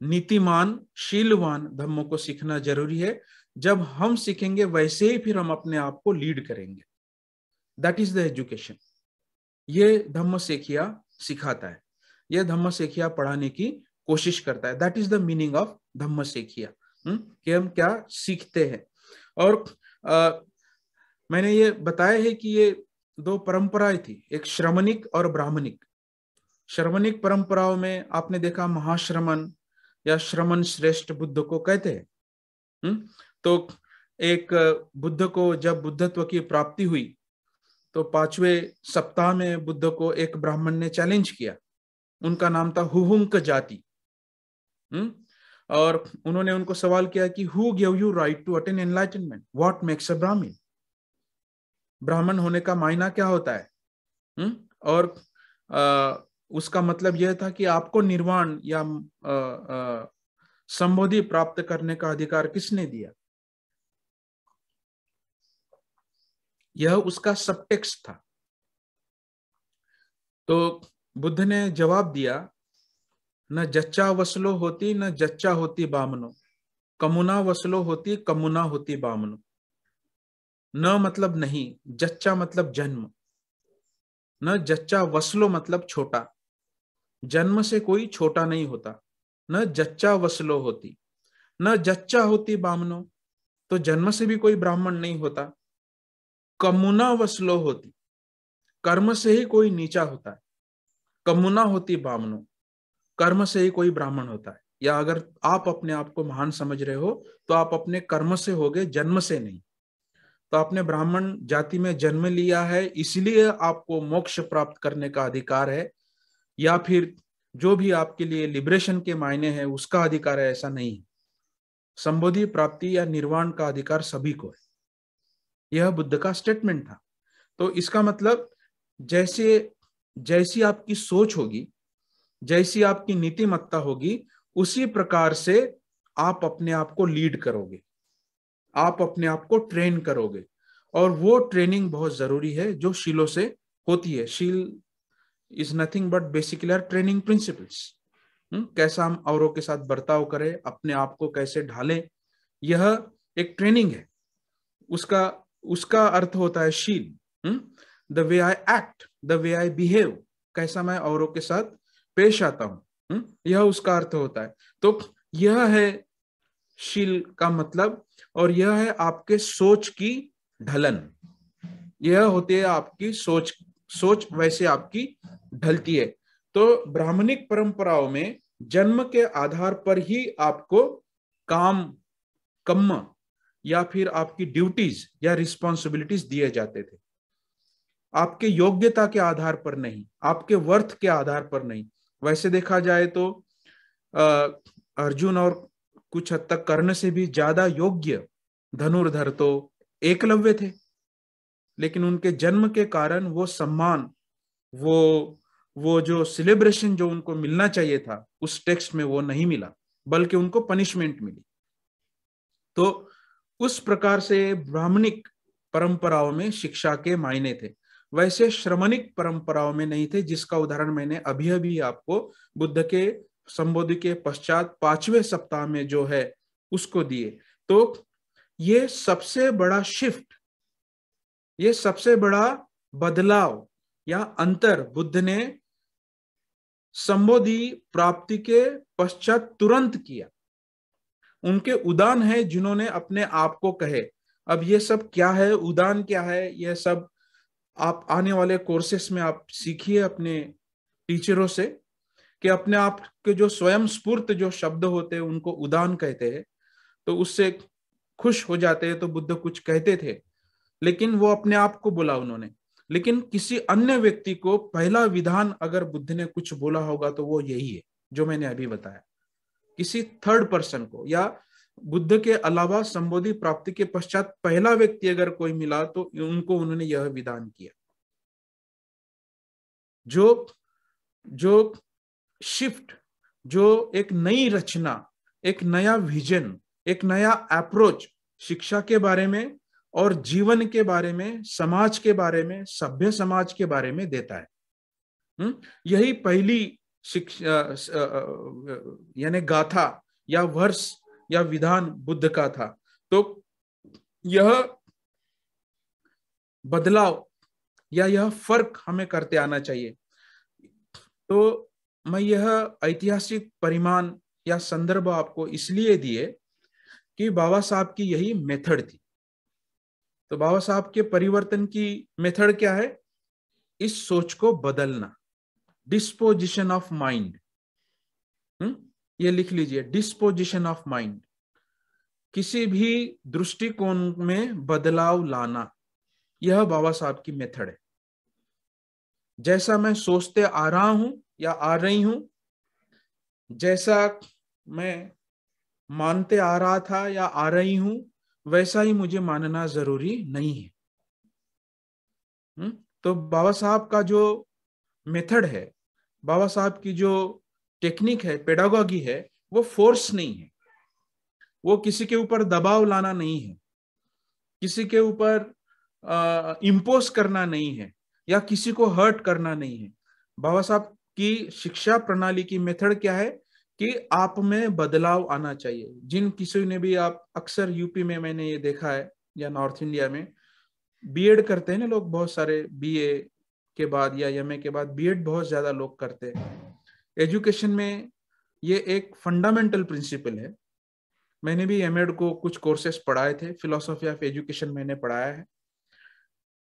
नीतिमान शीलवान धम्म को सीखना जरूरी है जब हम सीखेंगे वैसे ही फिर हम अपने आप को लीड करेंगे दैट इज द एजुकेशन ये धम्म सेखिया सिखाता है यह धम्म सेखिया पढ़ाने की कोशिश करता है that is the meaning of Dhamma Sekhiya hmm, कि हम क्या सीखते हैं और आ, मैंने ये बताया है कि ये दो परंपराएं थी एक श्रमणिक और ब्राह्मणिक श्रमणिक परंपराओं में आपने देखा महाश्रमण या श्रमण श्रेष्ठ बुद्ध को कहते हैं हम्म, तो एक बुद्ध को जब बुद्धत्व की प्राप्ति हुई तो पांचवें सप्ताह में बुद्ध को एक ब्राह्मण ने चैलेंज किया उनका नाम था हुहुंक जाति हम्म, और उन्होंने उनको सवाल किया कि who gave you right to attain enlightenment what makes a Brahmin Brahmin होने का मायना क्या होता है हुँ? हम्म? और आ, उसका मतलब यह था कि आपको निर्वाण या संबोधि प्राप्त करने का अधिकार किसने दिया यह उसका सबटेक्स था तो बुद्ध ने जवाब दिया न जच्चा वसलो होती न जच्चा होती बामनो कमुना वसलो होती कमुना होती बामनो न मतलब नहीं जच्चा मतलब जन्म न जच्चा वसलो मतलब छोटा जन्म से कोई छोटा नहीं होता न जच्चा वसलो होती न जच्चा होती बामनो तो जन्म से भी कोई ब्राह्मण नहीं होता कमुना वसलो होती कर्म से ही कोई नीचा होता है कमुना होती बामनो कर्म से ही कोई ब्राह्मण होता है या अगर आप अपने आप को महान समझ रहे हो तो आप अपने कर्म से होगे जन्म से नहीं तो आपने ब्राह्मण जाति में जन्म लिया है इसलिए आपको मोक्ष प्राप्त करने का अधिकार है या फिर जो भी आपके लिए लिबरेशन के मायने हैं उसका अधिकार है ऐसा नहीं संबोधि प्राप्ति या निर्वाण का अधिकार सभी को है यह बुद्ध का स्टेटमेंट था तो इसका मतलब जैसे जैसी आपकी सोच होगी जैसी आपकी नीतिमत्ता होगी उसी प्रकार से आप अपने आप को लीड करोगे आप अपने आप को ट्रेन करोगे और वो ट्रेनिंग बहुत जरूरी है जो शीलो से होती है sheel is nothing but basically our training principles कैसा हम औरों के साथ बर्ताव करें अपने आप को कैसे ढालें यह एक ट्रेनिंग है उसका उसका अर्थ होता है शील the way I act the way I behave कैसा मैं औरों के साथ पेश आता हूं हम्म, यह उसका अर्थ होता है तो यह है शील का मतलब और यह है आपके सोच की ढलन यह होती है आपकी सोच सोच वैसे आपकी ढलती है तो ब्राह्मणिक परंपराओं में जन्म के आधार पर ही आपको काम कम या फिर आपकी ड्यूटीज या रिस्पॉन्सिबिलिटीज दिए जाते थे आपके योग्यता के आधार पर नहीं आपके वर्थ के आधार पर नहीं वैसे देखा जाए तो अर्जुन और कुछ हद तक कर्ण से भी ज्यादा योग्य धनुर्धर तो एकलव्य थे लेकिन उनके जन्म के कारण वो सम्मान वो वो जो सेलिब्रेशन जो उनको मिलना चाहिए था उस टेक्स्ट में वो नहीं मिला बल्कि उनको पनिशमेंट मिली तो उस प्रकार से ब्राह्मणिक परंपराओं में शिक्षा के मायने थे वैसे श्रमणिक परंपराओं में नहीं थे जिसका उदाहरण मैंने अभी अभी आपको बुद्ध के संबोधि के पश्चात पांचवें सप्ताह में जो है उसको दिए तो ये सबसे बड़ा शिफ्ट ये सबसे बड़ा बदलाव या अंतर बुद्ध ने संबोधि प्राप्ति के पश्चात तुरंत किया उनके उदान है जिन्होंने अपने आप को कहे अब ये सब क्या है उदान क्या है यह सब आप आने वाले कोर्सेस में आप सीखिए अपने टीचरों से कि अपने आप के जो स्वयं स्फूर्त जो शब्द होते हैं उनको उदान कहते हैं तो उससे खुश हो जाते हैं तो बुद्ध कुछ कहते थे लेकिन वो अपने आप को बोला उन्होंने लेकिन किसी अन्य व्यक्ति को पहला विधान अगर बुद्ध ने कुछ बोला होगा तो वो यही है जो मैंने अभी बताया किसी थर्ड पर्सन को या बुद्ध के अलावा संबोधि प्राप्ति के पश्चात पहला व्यक्ति अगर कोई मिला तो उनको उन्होंने यह विधान किया जो जो शिफ्ट जो एक नई रचना एक नया विजन एक नया अप्रोच शिक्षा के बारे में और जीवन के बारे में समाज के बारे में सभ्य समाज के बारे में देता है हम्म? यही पहली शिक्षा यानी गाथा या वर्ष या विधान बुद्ध का था तो यह बदलाव या यह फर्क हमें करते आना चाहिए तो मैं यह ऐतिहासिक परिमाण या संदर्भ आपको इसलिए दिए कि बाबा साहब की यही मेथड थी तो बाबा साहब के परिवर्तन की मेथड क्या है इस सोच को बदलना डिस्पोजिशन ऑफ माइंड ये लिख लीजिए डिस्पोजिशन ऑफ माइंड किसी भी दृष्टिकोण में बदलाव लाना यह बाबा साहब की मेथड है जैसा मैं सोचते आ रहा हूं या आ रही हूं जैसा मैं मानते आ रहा था या आ रही हूं वैसा ही मुझे मानना जरूरी नहीं है हम्म? तो बाबा साहब का जो मेथड है बाबा साहब की जो टेक्निक है पेडागॉगी है वो फोर्स नहीं है वो किसी के ऊपर दबाव लाना नहीं है किसी के ऊपर इम्पोज करना नहीं है या किसी को हर्ट करना नहीं है बाबा साहब की शिक्षा प्रणाली की मेथड क्या है कि आप में बदलाव आना चाहिए जिन किसी ने भी आप अक्सर यूपी में मैंने ये देखा है या नॉर्थ इंडिया में बीएड करते हैं ना लोग बहुत सारे बीए के बाद या एम के बाद बीएड बहुत ज्यादा लोग करते हैं एजुकेशन में ये एक फंडामेंटल प्रिंसिपल है मैंने भी एम को कुछ कोर्सेस पढ़ाए थे फिलोसॉफी ऑफ एजुकेशन मैंने पढ़ाया है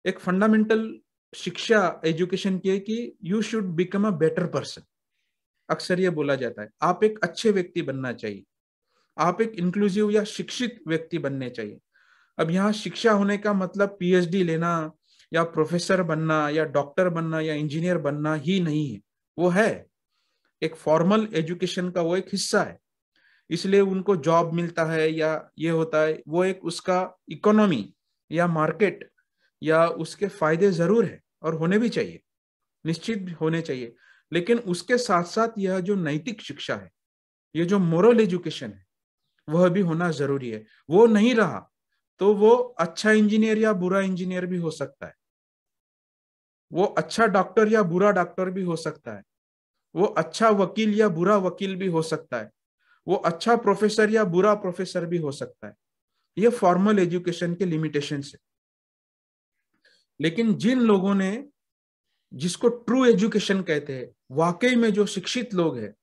एक फंडामेंटल शिक्षा एजुकेशन की है कि you should become a better person अक्सर यह बोला जाता है आप एक अच्छे व्यक्ति बनना चाहिए आप एक इंक्लूसिव या शिक्षित व्यक्ति बनने चाहिए अब यहाँ शिक्षा होने का मतलब पीएचडी लेना या प्रोफेसर बनना या डॉक्टर बनना या इंजीनियर बनना ही नहीं है वो है एक फॉर्मल एजुकेशन का वो एक हिस्सा है इसलिए उनको जॉब मिलता है या ये होता है वो एक उसका इकोनॉमी या मार्केट या उसके फायदे जरूर है और होने भी चाहिए निश्चित होने चाहिए लेकिन उसके साथ साथ यह जो नैतिक शिक्षा है ये जो मॉरल एजुकेशन है वह भी होना जरूरी है वो नहीं रहा तो वो अच्छा इंजीनियर या बुरा इंजीनियर भी हो सकता है वो अच्छा डॉक्टर या बुरा डॉक्टर भी हो सकता है वो अच्छा वकील या बुरा वकील भी हो सकता है वो अच्छा प्रोफेसर या बुरा प्रोफेसर भी हो सकता है ये फॉर्मल एजुकेशन के लिमिटेशन है लेकिन जिन लोगों ने जिसको ट्रू एजुकेशन कहते हैं वाकई में जो शिक्षित लोग हैं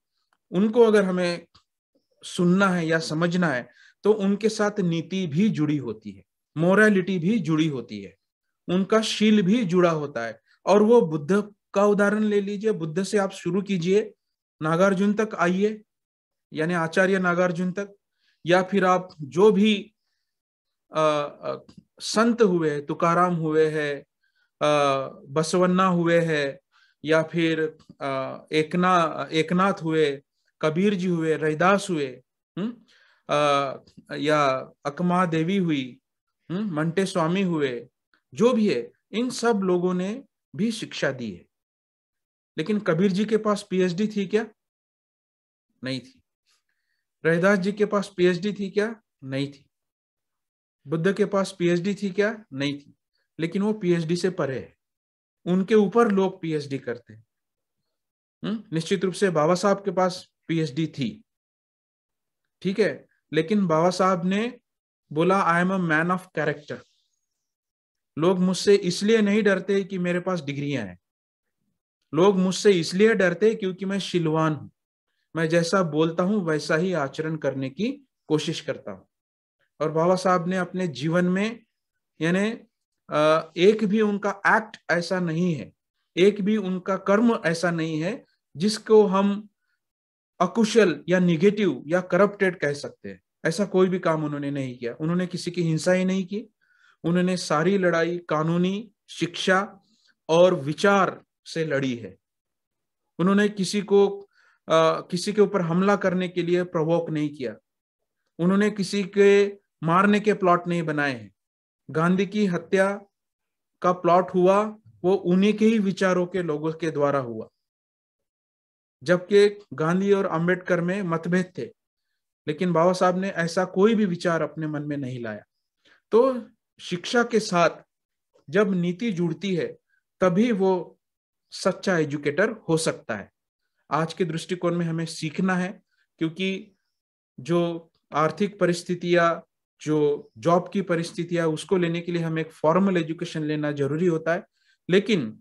उनको अगर हमें सुनना है या समझना है तो उनके साथ नीति भी जुड़ी होती है मोरालिटी भी जुड़ी होती है उनका शील भी जुड़ा होता है और वो बुद्ध का उदाहरण ले लीजिए बुद्ध से आप शुरू कीजिए नागार्जुन तक आइए यानी आचार्य नागार्जुन तक या फिर आप जो भी आ, आ, संत हुए तुकाराम हुए हैं बसवन्ना हुए है या फिर एकना एकनाथ हुए कबीर जी हुए रहीदास हुए हुँ? हम्म, या अकमा देवी हुई हम्म, मंटे स्वामी हुए जो भी है इन सब लोगों ने भी शिक्षा दी है लेकिन कबीर जी के पास पीएचडी थी क्या नहीं थी रहीदास जी के पास पीएचडी थी क्या नहीं थी बुद्ध के पास पीएचडी थी क्या नहीं थी लेकिन वो पीएचडी से परे है उनके ऊपर लोग पीएचडी करते हैं हम्म, निश्चित रूप से बाबा साहब के पास पीएचडी थी ठीक है लेकिन बाबा साहब ने बोला I am a man of character लोग मुझसे इसलिए नहीं डरते कि मेरे पास डिग्रियां हैं लोग मुझसे इसलिए डरते क्योंकि मैं शिलवान हूं मैं जैसा बोलता हूं वैसा ही आचरण करने की कोशिश करता हूं और बाबा साहब ने अपने जीवन में यानी एक भी उनका एक्ट ऐसा नहीं है एक भी उनका कर्म ऐसा नहीं है जिसको हम अकुशल या निगेटिव या करप्टेड कह सकते हैं ऐसा कोई भी काम उन्होंने नहीं किया उन्होंने किसी की हिंसा ही नहीं की उन्होंने सारी लड़ाई कानूनी शिक्षा और विचार से लड़ी है उन्होंने किसी को आ, किसी के ऊपर हमला करने के लिए प्रवोक नहीं किया उन्होंने किसी के मारने के प्लॉट नहीं बनाए हैं गांधी की हत्या का प्लॉट हुआ वो उन्हीं के ही विचारों के लोगों के द्वारा हुआ जबकि गांधी और अंबेडकर में मतभेद थे लेकिन बाबा साहब ने ऐसा कोई भी विचार अपने मन में नहीं लाया तो शिक्षा के साथ जब नीति जुड़ती है तभी वो सच्चा एजुकेटर हो सकता है आज के दृष्टिकोण में हमें सीखना है क्योंकि जो आर्थिक परिस्थितियां जो जॉब की परिस्थितियां उसको लेने के लिए हमें एक फॉर्मल एजुकेशन लेना जरूरी होता है लेकिन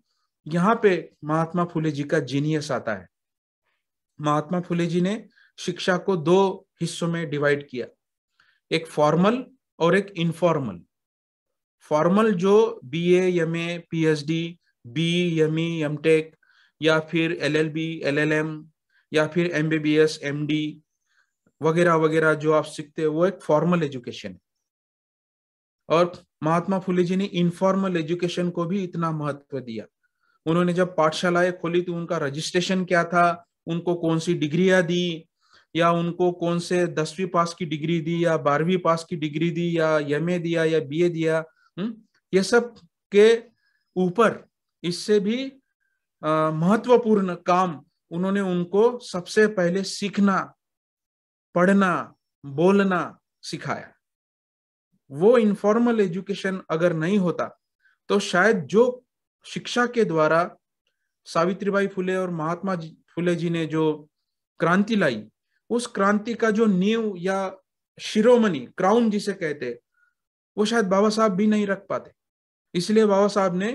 यहाँ पे महात्मा फुले जी का जीनियस आता है महात्मा फुले जी ने शिक्षा को दो हिस्सों में डिवाइड किया एक फॉर्मल और एक इनफॉर्मल फॉर्मल जो B M A P H D B M E M tech या फिर L L B L L M या फिर M B B S M D वगैरह वगैरह जो आप सीखते हैं वो एक फॉर्मल एजुकेशन है और महात्मा फुले जी ने इनफॉर्मल एजुकेशन को भी इतना महत्व दिया उन्होंने जब पाठशालाएं खोली तो उनका रजिस्ट्रेशन क्या था उनको कौन सी डिग्रियां दी या उनको कौन से दसवीं पास की डिग्री दी या बारहवीं पास की डिग्री दी या एम दिया या बी दिया हुँ? हम्म? ये सब के ऊपर इससे भी महत्वपूर्ण काम उन्होंने उनको सबसे पहले सीखना पढ़ना बोलना सिखाया वो इनफॉर्मल एजुकेशन अगर नहीं होता तो शायद जो शिक्षा के द्वारा सावित्रीबाई फुले और महात्मा फुले जी ने जो क्रांति लाई उस क्रांति का जो नींव या शिरोमणि क्राउन जिसे कहते वो शायद बाबा साहब भी नहीं रख पाते इसलिए बाबा साहब ने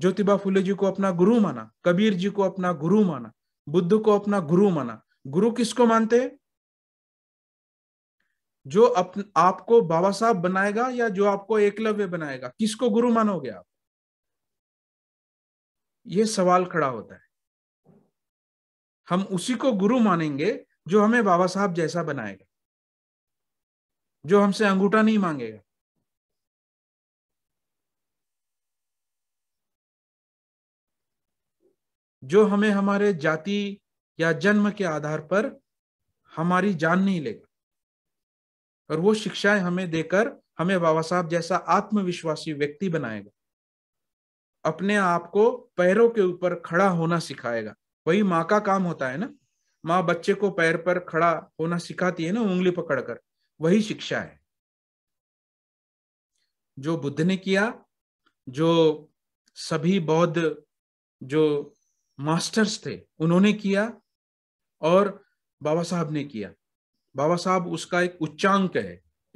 ज्योतिबा फुले जी को अपना गुरु माना कबीर जी को अपना गुरु माना बुद्ध को अपना गुरु माना गुरु किसको मानते हैं जो अपन, आपको बाबा साहब बनाएगा या जो आपको एकलव्य बनाएगा किसको गुरु मानोगे आप ये सवाल खड़ा होता है हम उसी को गुरु मानेंगे जो हमें बाबा साहब जैसा बनाएगा जो हमसे अंगूठा नहीं मांगेगा जो हमें हमारे जाति या जन्म के आधार पर हमारी जान नहीं लेगा और वो शिक्षाएं हमें देकर हमें बाबा साहब जैसा आत्मविश्वासी व्यक्ति बनाएगा अपने आप को पैरों के ऊपर खड़ा होना सिखाएगा वही माँ का काम होता है ना माँ बच्चे को पैर पर खड़ा होना सिखाती है ना उंगली पकड़कर वही शिक्षा है जो बुद्ध ने किया जो सभी बौद्ध जो मास्टर्स थे उन्होंने किया और बाबा साहब ने किया बाबा साहब उसका एक उच्चांक है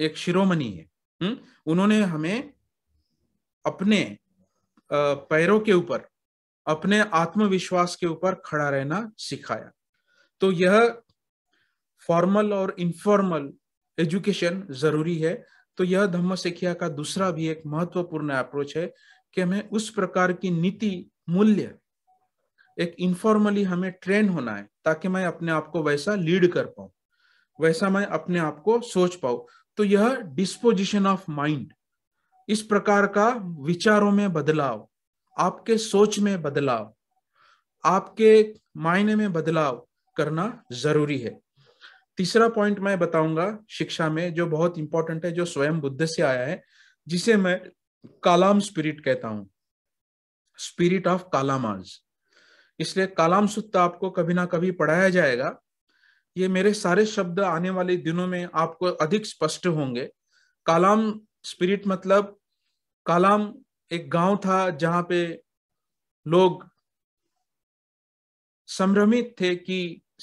एक शिरोमणि है हुँ? उन्होंने हमें अपने पैरों के ऊपर अपने आत्मविश्वास के ऊपर खड़ा रहना सिखाया तो यह फॉर्मल और इनफॉर्मल एजुकेशन जरूरी है तो यह धम्म सिखिया का दूसरा भी एक महत्वपूर्ण अप्रोच है कि हमें उस प्रकार की नीति मूल्य एक इनफॉर्मली हमें ट्रेन होना है ताकि मैं अपने आप को वैसा लीड कर पाऊं वैसा मैं अपने आप को सोच पाऊ तो यह डिस्पोजिशन ऑफ माइंड इस प्रकार का विचारों में बदलाव आपके सोच में बदलाव आपके मायने में बदलाव करना जरूरी है तीसरा पॉइंट मैं बताऊंगा शिक्षा में जो बहुत इंपॉर्टेंट है जो स्वयं बुद्ध से आया है जिसे मैं कालाम स्पिरिट कहता हूं स्पिरिट ऑफ कालामाज इसलिए कालाम सुत्ता आपको कभी ना कभी पढ़ाया जाएगा ये मेरे सारे शब्द आने वाले दिनों में आपको अधिक स्पष्ट होंगे कालाम स्पिरिट मतलब कालाम एक गांव था जहां पे लोग संभ्रमित थे कि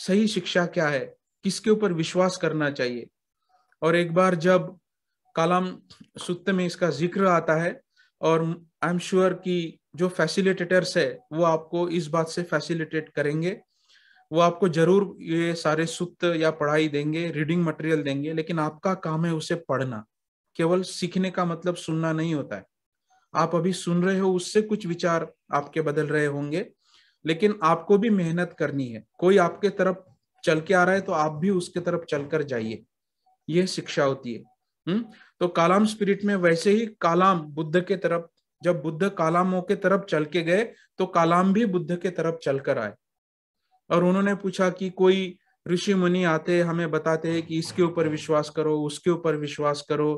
सही शिक्षा क्या है किसके ऊपर विश्वास करना चाहिए और एक बार जब कालाम सूत्र में इसका जिक्र आता है और आई एम श्योर कि जो फैसिलिटेटर्स है वो आपको इस बात से फैसिलिटेट करेंगे वो आपको जरूर ये सारे सूत्र या पढ़ाई देंगे रीडिंग मटेरियल देंगे लेकिन आपका काम है उसे पढ़ना केवल सीखने का मतलब सुनना नहीं होता है आप अभी सुन रहे हो उससे कुछ विचार आपके बदल रहे होंगे लेकिन आपको भी मेहनत करनी है कोई आपके तरफ चल के आ रहा है तो आप भी उसके तरफ चलकर जाइए यह शिक्षा होती है हुँ? हम्म? तो कालाम स्पिरिट में वैसे ही कालाम बुद्ध के तरफ जब बुद्ध कालामों के तरफ चल के गए तो कालाम भी बुद्ध के तरफ चलकर आए और उन्होंने पूछा कि कोई ऋषि मुनि आते हमें बताते हैं कि इसके ऊपर विश्वास करो उसके ऊपर विश्वास करो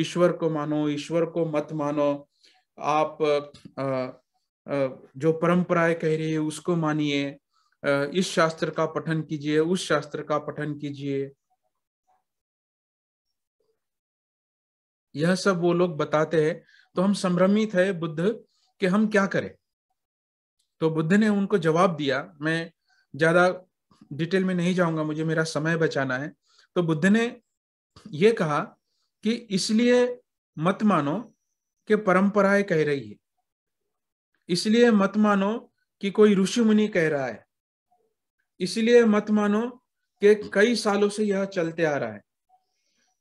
ईश्वर को मानो ईश्वर को मत मानो आप आ, आ, जो परंपराएं कह रही है उसको मानिए इस शास्त्र का पठन कीजिए उस शास्त्र का पठन कीजिए यह सब वो लोग बताते हैं तो हम संभ्रमित है बुद्ध कि हम क्या करें तो बुद्ध ने उनको जवाब दिया मैं ज़्यादा डिटेल में नहीं जाऊंगा मुझे मेरा समय बचाना है तो बुद्ध ने यह कहा कि इसलिए मत मानो कि परंपराएं कह रही है इसलिए मत मानो कि कोई ऋषि मुनि कह रहा है इसलिए मत मानो कि कई सालों से यह चलते आ रहा है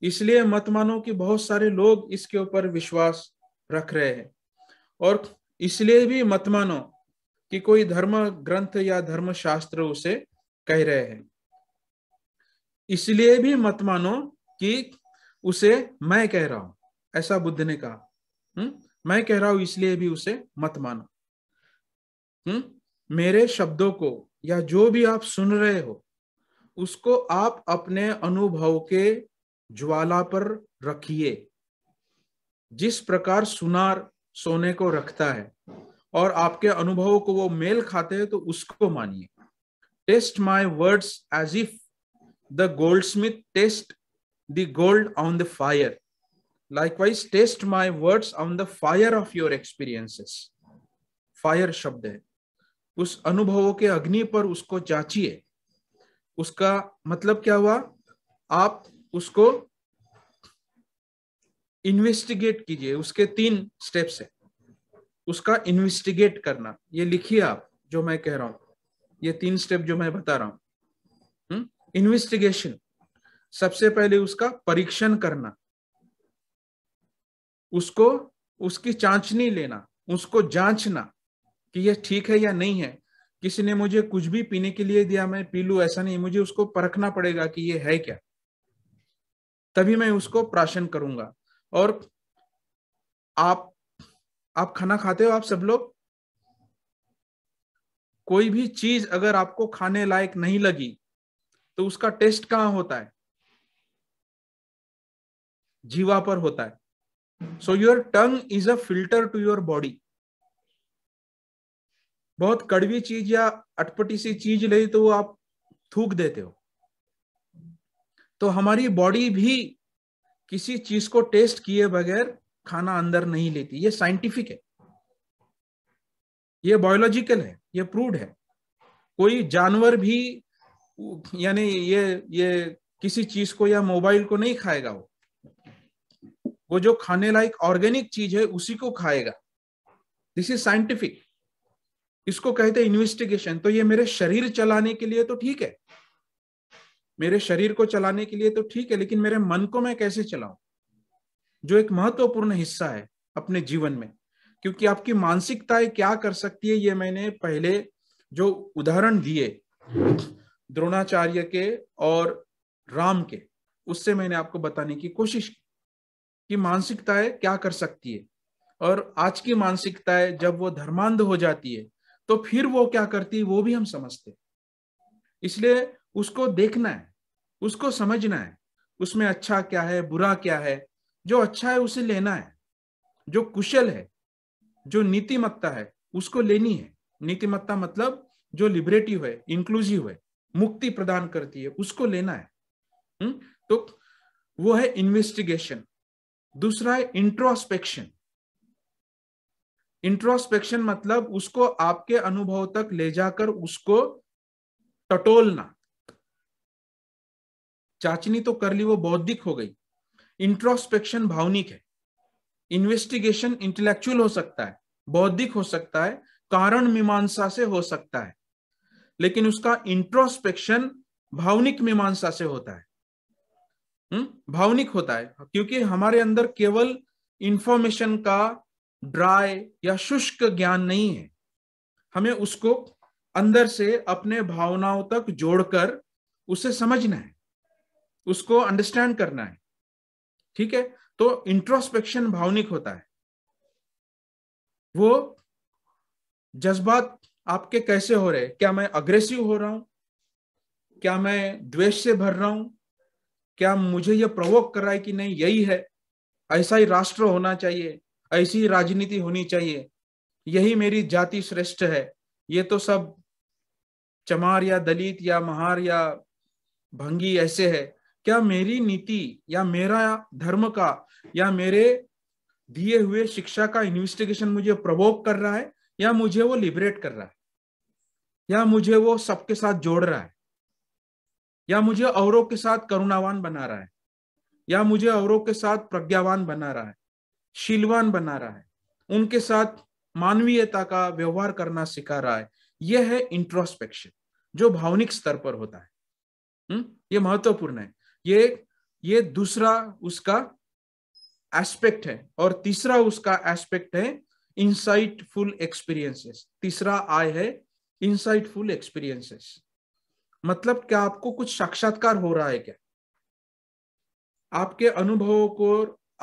इसलिए मत मानो कि बहुत सारे लोग इसके ऊपर विश्वास रख रहे हैं और इसलिए भी मत मानो कि कोई धर्म ग्रंथ या धर्म शास्त्र उसे कह रहे हैं इसलिए भी मत मानो कि उसे मैं कह रहा हूं ऐसा बुद्ध ने कहा हुँ? मैं कह रहा हूं इसलिए भी उसे मत मानो हुँ? मेरे शब्दों को या जो भी आप सुन रहे हो उसको आप अपने अनुभव के ज्वाला पर रखिए जिस प्रकार सुनार सोने को रखता है और आपके अनुभवों को वो मेल खाते हैं तो उसको मानिए test my words as if the goldsmith test the gold on the fire likewise test my words on the fire of your experiences fire शब्द है उस अनुभवों के अग्नि पर उसको जांचिए उसका मतलब क्या हुआ आप उसको इन्वेस्टिगेट कीजिए उसके तीन स्टेप्स है उसका इन्वेस्टिगेट करना ये लिखिए आप जो मैं कह रहा हूं ये तीन स्टेप जो मैं बता रहा हूं इन्वेस्टिगेशन हम्म? सबसे पहले उसका परीक्षण करना उसको उसकी जांचनी लेना उसको जांचना कि यह ठीक है या नहीं है किसी ने मुझे कुछ भी पीने के लिए दिया मैं पी लू ऐसा नहीं मुझे उसको परखना पड़ेगा कि ये है क्या तभी मैं उसको प्राशन करूंगा और आप आप खाना खाते हो आप सब लोग कोई भी चीज अगर आपको खाने लायक नहीं लगी तो उसका टेस्ट कहां होता है जीवा पर होता है so your tongue is a filter to your body बहुत कड़वी चीज या अटपटी सी चीज ले तो वो आप थूक देते हो तो हमारी बॉडी भी किसी चीज को टेस्ट किए बगैर खाना अंदर नहीं लेती ये साइंटिफिक है ये बायोलॉजिकल है ये प्रूव है कोई जानवर भी यानी ये ये किसी चीज को या मोबाइल को नहीं खाएगा वो वो जो खाने लायक ऑर्गेनिक चीज है उसी को खाएगा दिस इज साइंटिफिक इसको कहते हैं इन्वेस्टिगेशन तो ये मेरे शरीर चलाने के लिए तो ठीक है मेरे शरीर को चलाने के लिए तो ठीक है लेकिन मेरे मन को मैं कैसे चलाऊं जो एक महत्वपूर्ण हिस्सा है अपने जीवन में क्योंकि आपकी मानसिकताएं क्या कर सकती है ये मैंने पहले जो उदाहरण दिए द्रोणाचार्य के और राम के उससे मैंने आपको बताने की कोशिश की कि मानसिकताएं क्या कर सकती है और आज की मानसिकताएं जब वो धर्मांध हो जाती है तो फिर वो क्या करती है वो भी हम समझते इसलिए उसको देखना है उसको समझना है उसमें अच्छा क्या है बुरा क्या है जो अच्छा है उसे लेना है जो कुशल है जो नीतिमत्ता है उसको लेनी है नीतिमत्ता मतलब जो लिबरेटिव है इंक्लूसिव है मुक्ति प्रदान करती है उसको लेना है हुँ? हम्म, तो वो है इन्वेस्टिगेशन दूसरा है इंट्रोस्पेक्शन इंट्रोस्पेक्शन मतलब उसको आपके अनुभव तक ले जाकर उसको टटोलना चाचनी तो कर ली वो बौद्धिक हो गई इंट्रोस्पेक्शन भावनिक है इन्वेस्टिगेशन इंटेलेक्चुअल हो सकता है बौद्धिक हो सकता है कारण मीमांसा से हो सकता है लेकिन उसका इंट्रोस्पेक्शन भावनिक मीमांसा से होता है हुँ? हम्म, भावनिक होता है क्योंकि हमारे अंदर केवल इंफॉर्मेशन का ड्राई या शुष्क ज्ञान नहीं है हमें उसको अंदर से अपने भावनाओं तक जोड़कर उसे समझना है उसको अंडरस्टैंड करना है ठीक है तो इंट्रोस्पेक्शन भावनिक होता है वो जज्बात आपके कैसे हो रहे क्या मैं अग्रेसिव हो रहा हूं क्या मैं द्वेष से भर रहा हूं क्या मुझे यह प्रवोक कर रहा है कि नहीं यही है ऐसा ही राष्ट्र होना चाहिए ऐसी राजनीति होनी चाहिए यही मेरी जाति श्रेष्ठ है ये तो सब चमार या दलित या महार या भंगी ऐसे है क्या मेरी नीति या मेरा धर्म का या मेरे दिए हुए शिक्षा का इन्वेस्टिगेशन मुझे प्रवोक कर रहा है या मुझे वो लिबरेट कर रहा है या मुझे वो सबके साथ जोड़ रहा है या मुझे औरों के साथ करुणावान बना रहा है या मुझे औरों के साथ प्रज्ञावान बना रहा है शीलवान बना रहा है उनके साथ मानवीयता का व्यवहार करना सिखा रहा है यह है इंट्रोस्पेक्शन जो भावनिक स्तर पर होता है हुँ? हम्म? ये महत्वपूर्ण है ये ये दूसरा उसका एस्पेक्ट है और तीसरा उसका एस्पेक्ट है इनसाइटफुल एक्सपीरियंसेस तीसरा आय है इनसाइटफुल एक्सपीरियंसेस मतलब क्या आपको कुछ साक्षात्कार हो रहा है क्या आपके अनुभवों को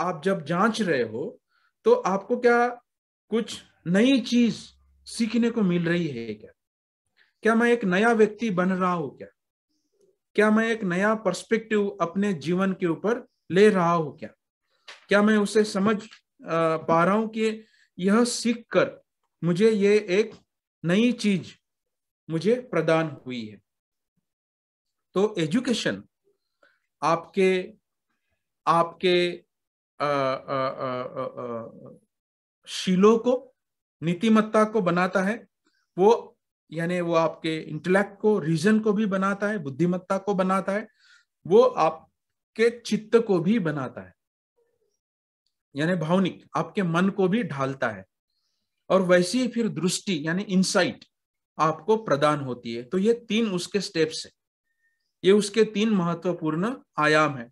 आप जब जांच रहे हो तो आपको क्या कुछ नई चीज सीखने को मिल रही है क्या क्या मैं एक नया व्यक्ति बन रहा हूं क्या क्या मैं एक नया पर्सपेक्टिव अपने जीवन के ऊपर ले रहा हूं क्या क्या मैं उसे समझ पा रहा हूं कि यह सीख कर मुझे ये एक नई चीज मुझे प्रदान हुई है तो एजुकेशन आपके आपके आ, आ, आ, शीलों को नीतिमत्ता को बनाता है वो यानी वो आपके इंटेलेक्ट को रीजन को भी बनाता है बुद्धिमत्ता को बनाता है वो आपके चित्त को भी बनाता है यानी भावनिक आपके मन को भी ढालता है और वैसी ही फिर दृष्टि यानी इंसाइट आपको प्रदान होती है तो ये तीन उसके स्टेप्स है ये उसके तीन महत्वपूर्ण आयाम है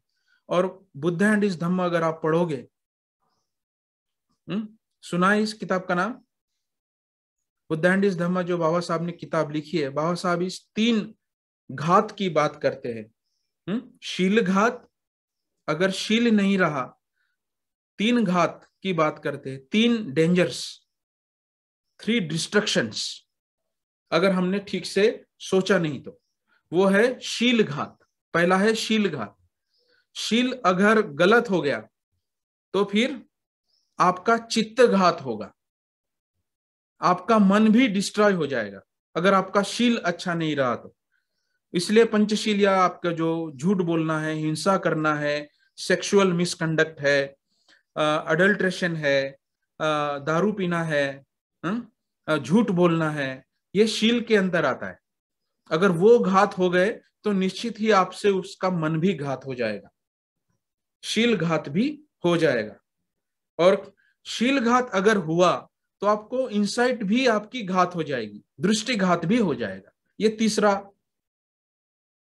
और बुद्ध एंड इस धम्म अगर आप पढ़ोगे हुँ? हम्म, सुना है इस किताब का नाम बुद्ध धम्मा जो बाबा साहब ने किताब लिखी है बाबा साहब इस तीन घात की बात करते हैं हम्म? शील घात अगर शील नहीं रहा तीन घात की बात करते हैं तीन डेंजर्स थ्री डिस्ट्रक्शंस अगर हमने ठीक से सोचा नहीं तो वो है शील घात पहला है शील घात शील अगर गलत हो गया तो फिर आपका चित्त घात होगा आपका मन भी डिस्ट्रॉय हो जाएगा अगर आपका शील अच्छा नहीं रहा तो इसलिए पंचशील या आपका जो झूठ बोलना है हिंसा करना है सेक्सुअल मिसकंडक्ट है अडल्ट्रेशन है दारू पीना है झूठ बोलना है ये शील के अंदर आता है अगर वो घात हो गए तो निश्चित ही आपसे उसका मन भी घात हो जाएगा शील घात भी हो जाएगा और शील घात अगर हुआ तो आपको इंसाइट भी आपकी घात हो जाएगी दृष्टिघात भी हो जाएगा ये तीसरा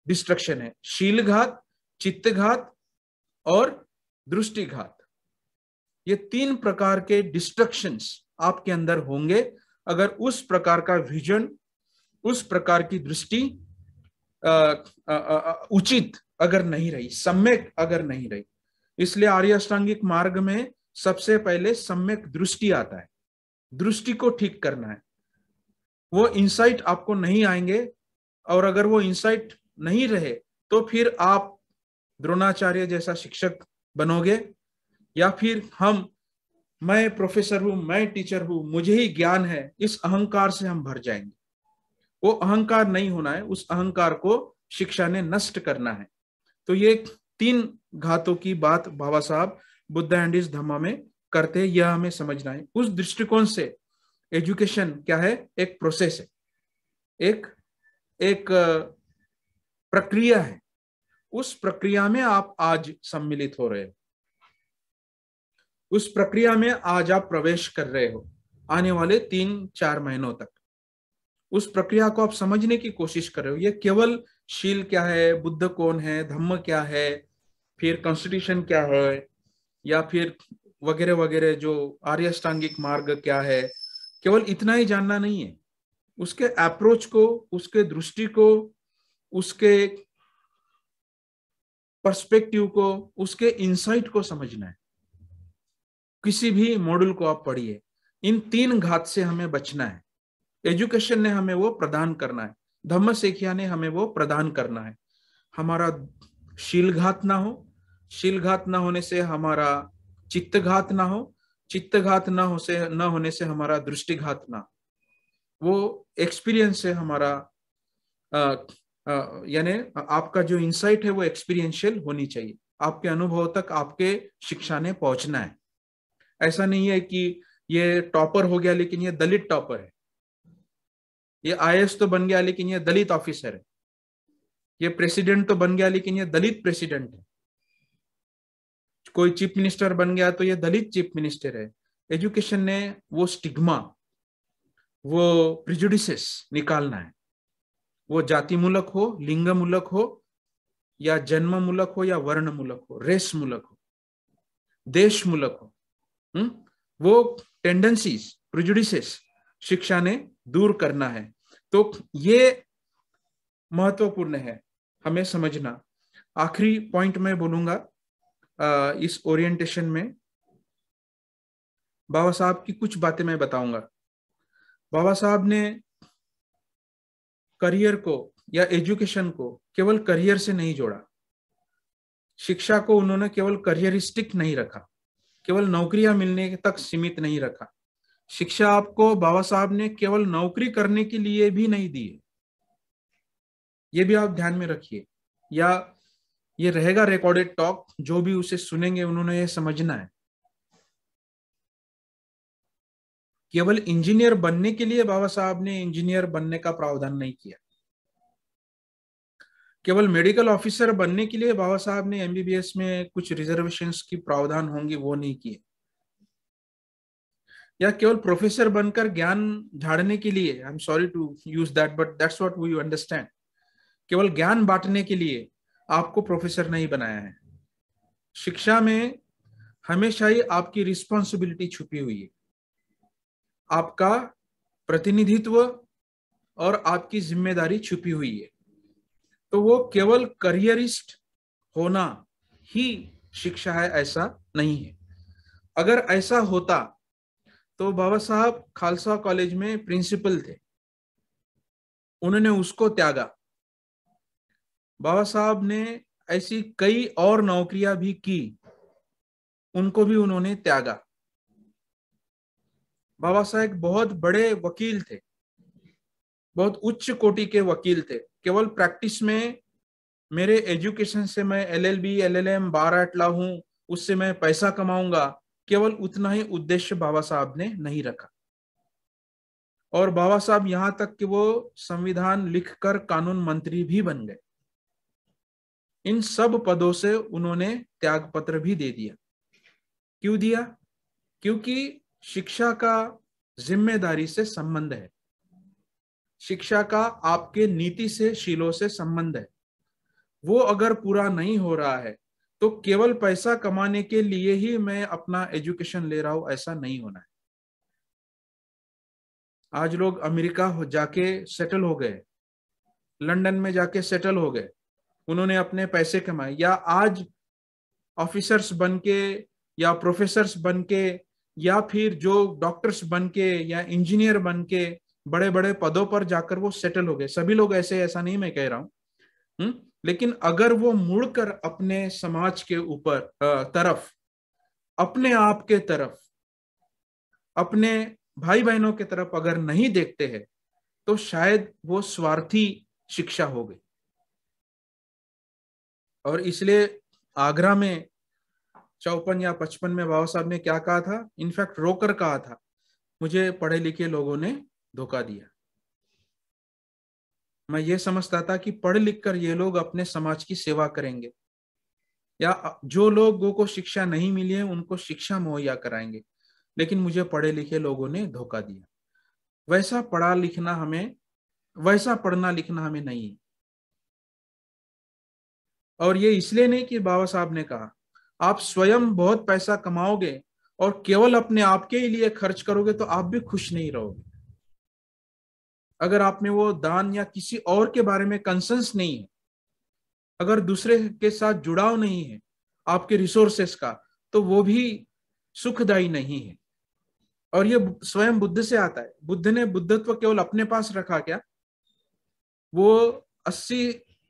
डिस्ट्रक्शन है शील घात चित्त घात और दृष्टिघात ये तीन प्रकार के डिस्ट्रक्शंस आपके अंदर होंगे अगर उस प्रकार का विजन उस प्रकार की दृष्टि उचित अगर नहीं रही सम्यक अगर नहीं रही इसलिए आर्य अष्टांगिक मार्ग में सबसे पहले सम्यक दृष्टि आता है दृष्टि को ठीक करना है वो इंसाइट आपको नहीं आएंगे और अगर वो इंसाइट नहीं रहे तो फिर आप द्रोणाचार्य जैसा शिक्षक बनोगे या फिर हम मैं प्रोफेसर हूं मैं टीचर हूं मुझे ही ज्ञान है इस अहंकार से हम भर जाएंगे वो अहंकार नहीं होना है उस अहंकार को शिक्षा ने नष्ट करना है तो ये तीन घातों की बात बाबा साहब बुद्ध एंड इस धम्मा में करते हैं यह हमें समझना है उस दृष्टिकोण से एजुकेशन क्या है एक प्रोसेस है एक एक प्रक्रिया है उस प्रक्रिया में आप आज सम्मिलित हो रहे हो उस प्रक्रिया में आज आप प्रवेश कर रहे हो आने वाले तीन चार महीनों तक उस प्रक्रिया को आप समझने की कोशिश कर रहे हो ये केवल शील क्या है बुद्ध कौन है धम्म क्या है फिर कॉन्स्टिट्यूशन क्या है या फिर वगैरह वगैरह जो आर्य अष्टांगिक मार्ग क्या है केवल इतना ही जानना नहीं है उसके अप्रोच को उसके दृष्टि को उसके पर्सपेक्टिव को उसके इंसाइट को समझना है किसी भी मॉडल को आप पढ़िए इन तीन घात से हमें बचना है एजुकेशन ने हमें वो प्रदान करना है धम्म सेखिया ने हमें वो प्रदान करना है हमारा शीलघात ना हो शीलघात ना होने से हमारा चित्तघात ना हो चित्तघात ना हो से ना होने से हमारा दृष्टिघात ना वो एक्सपीरियंस है हमारा यानी आपका जो इंसाइट है वो एक्सपीरियंशियल होनी चाहिए आपके अनुभव तक आपके शिक्षा ने पहुंचना है ऐसा नहीं है कि ये टॉपर हो गया लेकिन ये दलित टॉपर है ये आई तो बन गया लेकिन ये दलित ऑफिसर है ये प्रेसिडेंट तो बन गया लेकिन ये दलित प्रेसिडेंट है कोई चीफ मिनिस्टर बन गया तो ये दलित चीफ मिनिस्टर है एजुकेशन ने वो स्टिग्मा वो प्रिजुडिस निकालना है वो जाति मूलक हो लिंग मूलक हो या जन्म मूलक हो या वर्ण मूलक हो रेस मूलक हो देश मूलक हो हुँ? हम्म? वो टेंडेंसीज प्रिजुडिस शिक्षा ने दूर करना है तो ये महत्वपूर्ण है हमें समझना आखिरी पॉइंट मैं बोलूंगा इस ओरिएंटेशन में बाबा साहब की कुछ बातें मैं बताऊंगा बाबा साहब ने करियर को या एजुकेशन को केवल करियर से नहीं जोड़ा शिक्षा को उन्होंने केवल करियरिस्टिक नहीं रखा केवल नौकरियां मिलने तक सीमित नहीं रखा शिक्षा आपको बाबा साहब ने केवल नौकरी करने के लिए भी नहीं दी ये भी आप ध्यान में रखिए या ये रहेगा रिकॉर्डेड टॉक जो भी उसे सुनेंगे उन्होंने ये समझना है केवल इंजीनियर बनने के लिए बाबा साहब ने इंजीनियर बनने का प्रावधान नहीं किया केवल मेडिकल ऑफिसर बनने के लिए बाबा साहब ने एमबीबीएस में कुछ रिजर्वेशन की प्रावधान होंगी वो नहीं किए या केवल प्रोफेसर बनकर ज्ञान झाड़ने के लिए I am sorry to use that but that's what we understand केवल ज्ञान बांटने के लिए आपको प्रोफेसर नहीं बनाया है शिक्षा में हमेशा ही आपकी रिस्पॉन्सिबिलिटी छुपी हुई है आपका प्रतिनिधित्व और आपकी जिम्मेदारी छुपी हुई है तो वो केवल करियरिस्ट होना ही शिक्षा है ऐसा नहीं है अगर ऐसा होता तो बाबा साहब खालसा कॉलेज में प्रिंसिपल थे उन्होंने उसको त्यागा बाबा साहब ने ऐसी कई और नौकरियां भी की उनको भी उन्होंने त्यागा बाबा साहब बहुत बड़े वकील थे बहुत उच्च कोटि के वकील थे केवल प्रैक्टिस में मेरे एजुकेशन से मैं एलएलबी एलएलएम बार अटला हूं उससे मैं पैसा कमाऊंगा केवल उतना ही उद्देश्य बाबा साहब ने नहीं रखा और बाबा साहब यहां तक कि वो संविधान लिखकर कानून मंत्री भी बन गए इन सब पदों से उन्होंने त्याग पत्र भी दे दिया क्यों दिया क्योंकि शिक्षा का जिम्मेदारी से संबंध है शिक्षा का आपके नीति से शीलों से संबंध है वो अगर पूरा नहीं हो रहा है तो केवल पैसा कमाने के लिए ही मैं अपना एजुकेशन ले रहा हूं ऐसा नहीं होना है आज लोग अमेरिका जाके सेटल हो गए लंदन में जाके सेटल हो गए उन्होंने अपने पैसे कमाए या आज ऑफिसर्स बन के या प्रोफेसर्स बन के या फिर जो डॉक्टर्स बन के या इंजीनियर बन के बड़े बड़े पदों पर जाकर वो सेटल हो गए सभी लोग ऐसे ऐसा नहीं मैं कह रहा हूं हम्म? लेकिन अगर वो मुड़कर अपने समाज के ऊपर तरफ अपने आप के तरफ अपने भाई बहनों के तरफ अगर नहीं देखते हैं तो शायद वो स्वार्थी शिक्षा हो गई और इसलिए आगरा में चौपन या पचपन में बाबा साहब ने क्या कहा था इनफैक्ट रोकर कहा था मुझे पढ़े लिखे लोगों ने धोखा दिया मैं ये समझता था कि पढ़ लिख कर ये लोग अपने समाज की सेवा करेंगे या जो लोगों को शिक्षा नहीं मिली है उनको शिक्षा मुहैया कराएंगे लेकिन मुझे पढ़े लिखे लोगों ने धोखा दिया वैसा पढ़ा लिखना हमें वैसा पढ़ना लिखना हमें नहीं और ये इसलिए नहीं कि बाबा साहब ने कहा आप स्वयं बहुत पैसा कमाओगे और केवल अपने आप के लिए खर्च करोगे तो आप भी खुश नहीं रहोगे अगर आप में वो दान या किसी और के बारे में कंसंस नहीं है अगर दूसरे के साथ जुड़ाव नहीं है आपके रिसोर्सेस का तो वो भी सुखदायी नहीं है और ये स्वयं बुद्ध से आता है बुद्ध ने बुद्धत्व केवल अपने पास रखा क्या वो अस्सी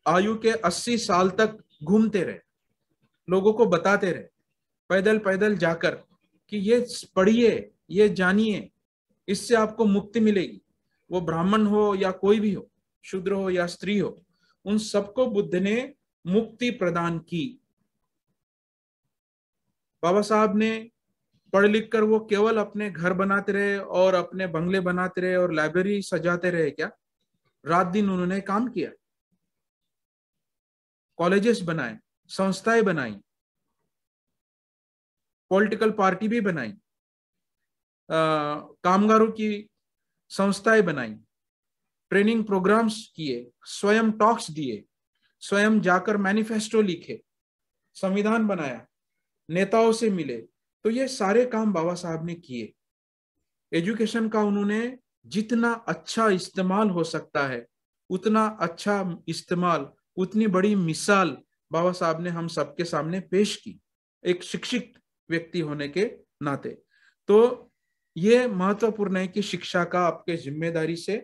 आयु के 80 साल तक घूमते रहे लोगों को बताते रहे पैदल पैदल जाकर कि ये पढ़िए ये जानिए इससे आपको मुक्ति मिलेगी वो ब्राह्मण हो या कोई भी हो शूद्र हो या स्त्री हो उन सबको बुद्ध ने मुक्ति प्रदान की बाबा साहब ने पढ़ लिख कर वो केवल अपने घर बनाते रहे और अपने बंगले बनाते रहे और लाइब्रेरी सजाते रहे क्या रात दिन उन्होंने काम किया कॉलेजेस बनाए संस्थाएं बनाई पॉलिटिकल पार्टी भी बनाई कामगारों की संस्थाएं बनाई ट्रेनिंग प्रोग्राम्स किए स्वयं टॉक्स दिए स्वयं जाकर मैनिफेस्टो लिखे संविधान बनाया नेताओं से मिले तो ये सारे काम बाबा साहब ने किए एजुकेशन का उन्होंने जितना अच्छा इस्तेमाल हो सकता है उतना अच्छा इस्तेमाल उतनी बड़ी मिसाल बाबा साहब ने हम सबके सामने पेश की एक शिक्षित व्यक्ति होने के नाते तो ये महत्वपूर्ण है कि शिक्षा का आपके जिम्मेदारी से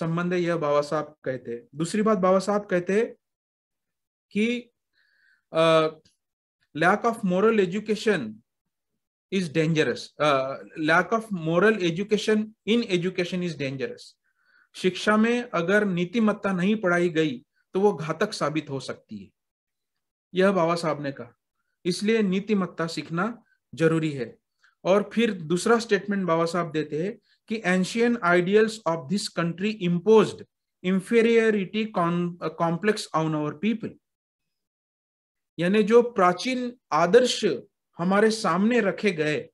संबंध है यह बाबा साहब कहते हैं दूसरी बात बाबा साहब कहते हैं कि lack of moral education is dangerous lack of moral education in education is dangerous शिक्षा में अगर नीतिमत्ता नहीं पढ़ाई गई तो वो घातक साबित हो सकती है यह बाबा साहब ने कहा इसलिए नीतिमत्ता सीखना जरूरी है और फिर दूसरा स्टेटमेंट बाबा साहब देते हैं कि ancient ideals of this country impose inferiority complex on our people यानी जो प्राचीन आदर्श हमारे सामने रखे गए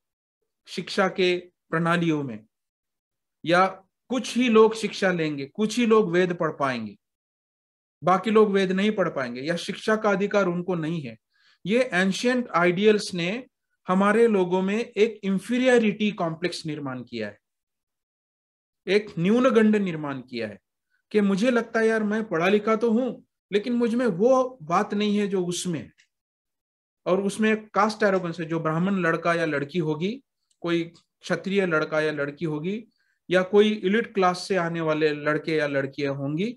शिक्षा के प्रणालियों में या कुछ ही लोग शिक्षा लेंगे कुछ ही लोग वेद पढ़ पाएंगे बाकी लोग वेद नहीं पढ़ पाएंगे या शिक्षा का अधिकार उनको नहीं है ये एंशियंट आइडियल्स ने हमारे लोगों में एक इंफीरियरिटी कॉम्प्लेक्स निर्माण किया है एक न्यूनगंड निर्माण किया है कि मुझे लगता है यार मैं पढ़ा लिखा तो हूं लेकिन मुझ में वो बात नहीं है जो उसमें और उसमें कास्ट एरोगेंस है जो ब्राह्मण लड़का या लड़की होगी कोई क्षत्रिय लड़का या लड़की होगी या कोई इलिट क्लास से आने वाले लड़के या लड़कियां होंगी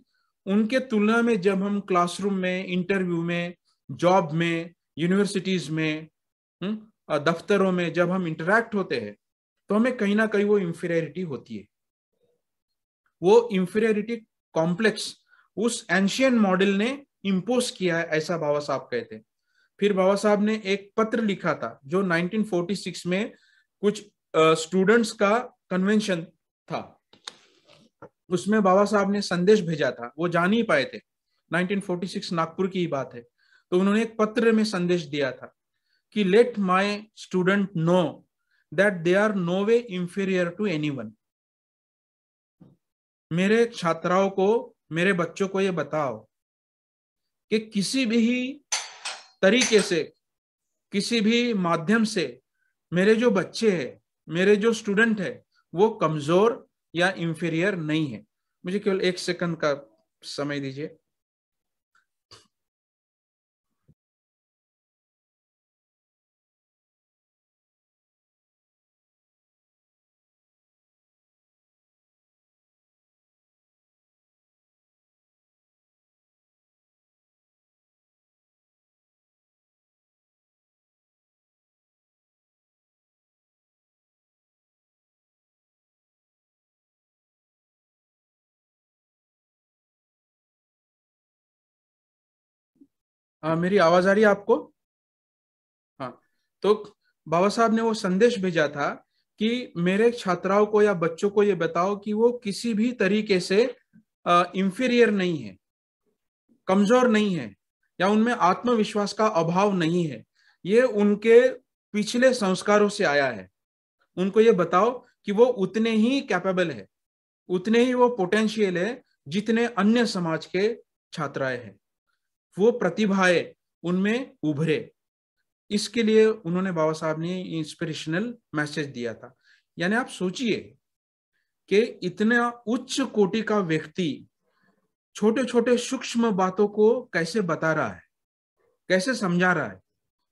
उनके तुलना में जब हम क्लासरूम में इंटरव्यू में जॉब में यूनिवर्सिटीज में हम्म, दफ्तरों में जब हम इंटरेक्ट होते हैं तो हमें कहीं ना कहीं वो इंफीरियरिटी होती है वो इंफीरियरिटी कॉम्प्लेक्स उस एंशियन मॉडल ने इम्पोज किया है ऐसा बाबा साहब कहते हैं फिर बाबा साहब ने एक पत्र लिखा था जो 1946 में कुछ स्टूडेंट्स का कन्वेंशन था उसमें बाबा साहब ने संदेश भेजा था वो जान ही पाए थे 1946 नागपुर की ही बात है तो उन्होंने एक पत्र में संदेश दिया था कि let my student know that they are no way inferior to any मेरे छात्राओं को मेरे बच्चों को ये बताओ कि किसी भी तरीके से किसी भी माध्यम से मेरे जो बच्चे हैं मेरे जो स्टूडेंट है वो कमजोर या इंफीरियर नहीं है मुझे केवल एक सेकंड का समय दीजिए आ, हाँ, मेरी आवाज आ रही है आपको हाँ तो बाबा साहब ने वो संदेश भेजा था कि मेरे छात्राओं को या बच्चों को ये बताओ कि वो किसी भी तरीके से इंफीरियर नहीं है कमजोर नहीं है या उनमें आत्मविश्वास का अभाव नहीं है ये उनके पिछले संस्कारों से आया है उनको ये बताओ कि वो उतने ही कैपेबल है उतने ही वो पोटेंशियल है जितने अन्य समाज के छात्राएं हैं वो प्रतिभाएं उनमें उभरे इसके लिए उन्होंने बाबा साहब ने इंस्पिरेशनल मैसेज दिया था यानी आप सोचिए कि इतना उच्च कोटि का व्यक्ति छोटे छोटे सूक्ष्म बातों को कैसे बता रहा है कैसे समझा रहा है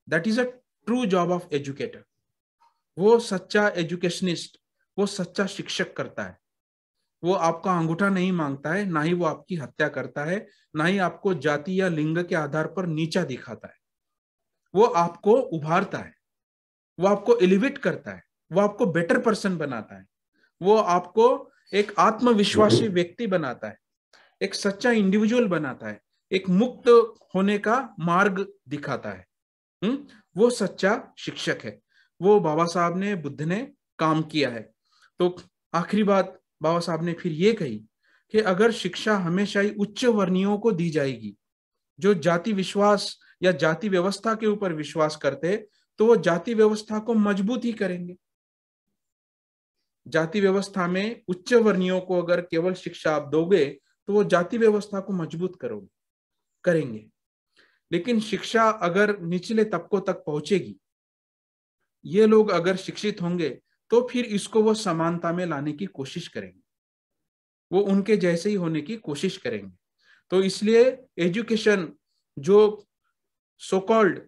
that is a true job of educator वो सच्चा एजुकेशनिस्ट वो सच्चा शिक्षक करता है वो आपका अंगूठा नहीं मांगता है ना ही वो आपकी हत्या करता है ना ही आपको जाति या लिंग के आधार पर नीचा दिखाता है वो आपको उभारता है वो आपको एलिवेट करता है वो आपको बेटर पर्सन बनाता है वो आपको एक आत्मविश्वासी व्यक्ति बनाता है एक सच्चा इंडिविजुअल बनाता है एक मुक्त होने का मार्ग दिखाता है हुँ? हम्म, वो सच्चा शिक्षक है वो बाबा साहब ने बुद्ध ने काम किया है तो आखिरी बात बाबा साहब ने फिर ये कही कि अगर शिक्षा हमेशा ही उच्च वर्णियों को दी जाएगी जो जाति विश्वास या जाति व्यवस्था के ऊपर विश्वास करते तो वो जाति व्यवस्था को मजबूत ही करेंगे जाति व्यवस्था में उच्च वर्णियों को अगर केवल शिक्षा आप दोगे तो वो जाति व्यवस्था को मजबूत करोगे करेंगे लेकिन शिक्षा अगर निचले तबकों तक पहुंचेगी ये लोग अगर शिक्षित होंगे तो फिर इसको वो समानता में लाने की कोशिश करेंगे वो उनके जैसे ही होने की कोशिश करेंगे तो इसलिए एजुकेशन जो सोकॉल्ड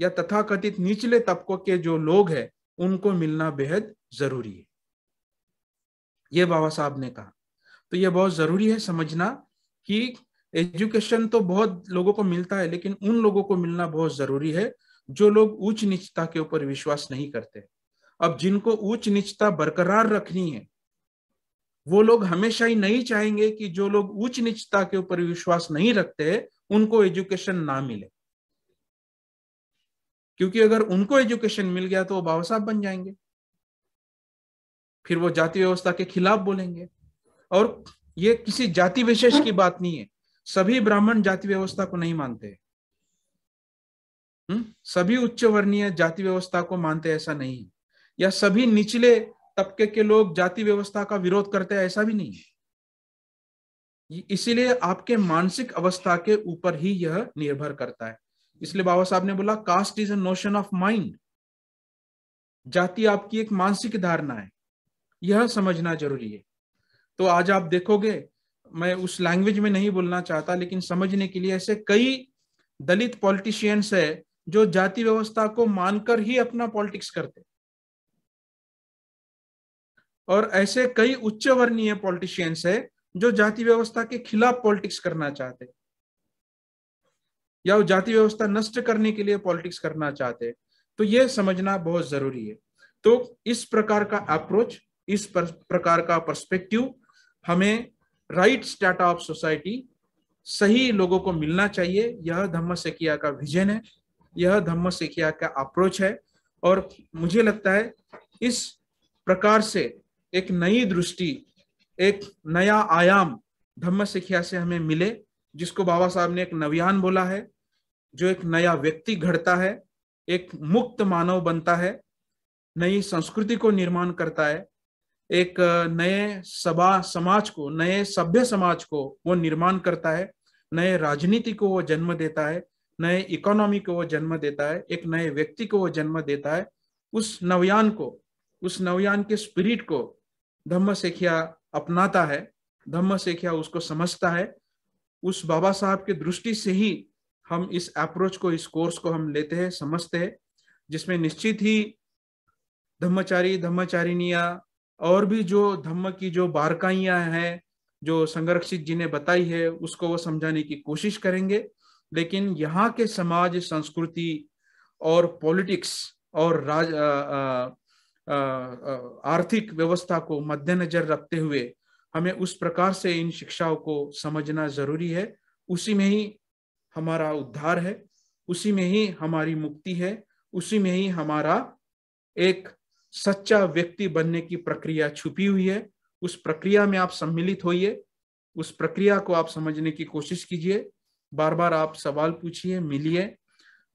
या तथाकथित निचले तबकों के जो लोग हैं उनको मिलना बेहद जरूरी है ये बाबा साहब ने कहा तो ये बहुत जरूरी है समझना कि एजुकेशन तो बहुत लोगों को मिलता है लेकिन उन लोगों को मिलना बहुत जरूरी है जो लोग उच्च निचता के ऊपर विश्वास नहीं करते अब जिनको ऊंच निचता बरकरार रखनी है वो लोग हमेशा ही नहीं चाहेंगे कि जो लोग ऊंच निचता के ऊपर विश्वास नहीं रखते उनको एजुकेशन ना मिले क्योंकि अगर उनको एजुकेशन मिल गया तो वो बाबा साहब बन जाएंगे फिर वो जाति व्यवस्था के खिलाफ बोलेंगे और ये किसी जाति विशेष की बात नहीं है सभी ब्राह्मण जाति व्यवस्था को नहीं मानते हुँ? हम्म? सभी उच्च वर्णीय जाति व्यवस्था को मानते ऐसा नहीं या सभी निचले तबके के लोग जाति व्यवस्था का विरोध करते हैं ऐसा भी नहीं है इसीलिए आपके मानसिक अवस्था के ऊपर ही यह निर्भर करता है इसलिए बाबा साहब ने बोला caste is a notion of mind जाति आपकी एक मानसिक धारणा है यह समझना जरूरी है तो आज आप देखोगे मैं उस लैंग्वेज में नहीं बोलना चाहता लेकिन समझने के लिए ऐसे कई दलित पॉलिटिशियंस है जो जाति व्यवस्था को मानकर ही अपना पॉलिटिक्स करते हैं और ऐसे कई उच्च वर्णीय पॉलिटिशियंस है जो जाति व्यवस्था के खिलाफ पॉलिटिक्स करना चाहते या जाति व्यवस्था नष्ट करने के लिए पॉलिटिक्स करना चाहते तो ये समझना बहुत जरूरी है तो इस प्रकार का अप्रोच इस प्रकार का पर्सपेक्टिव हमें राइट स्टाटा ऑफ सोसाइटी सही लोगों को मिलना चाहिए यह धम्म सेकिया का विजन है यह धम्म सेकिया का अप्रोच है और मुझे लगता है इस प्रकार से एक नई दृष्टि एक नया आयाम धम्म शिक्षा से हमें मिले जिसको बाबा साहब ने एक नवयान बोला है जो एक नया व्यक्ति घड़ता है एक मुक्त मानव बनता है नई संस्कृति को निर्माण करता है एक नए सभा समाज को नए सभ्य समाज को वो निर्माण करता है नए राजनीति को वो जन्म देता है नए इकोनॉमी को वो जन्म देता है एक नए व्यक्ति को वो जन्म देता है उस नवयान को उस नवयान के स्पिरिट को धम्म सेखिया अपनाता है धम्म सेखिया उसको समझता है उस बाबा साहब के दृष्टि से ही हम इस अप्रोच को इस कोर्स को हम लेते हैं समझते हैं जिसमें निश्चित ही धम्मचारी धम्मचारिणिया और भी जो धम्म की जो बारकाइयां हैं जो संरक्षित जी ने बताई है उसको वो समझाने की कोशिश करेंगे लेकिन यहाँ के समाज संस्कृति और पॉलिटिक्स और राज आ, आ, आर्थिक व्यवस्था को मद्देनजर रखते हुए हमें उस प्रकार से इन शिक्षाओं को समझना जरूरी है उसी में ही हमारा उद्धार है उसी में ही हमारी मुक्ति है उसी में ही हमारा एक सच्चा व्यक्ति बनने की प्रक्रिया छुपी हुई है उस प्रक्रिया में आप सम्मिलित होइए उस प्रक्रिया को आप समझने की कोशिश कीजिए बार बार आप सवाल पूछिए मिलिए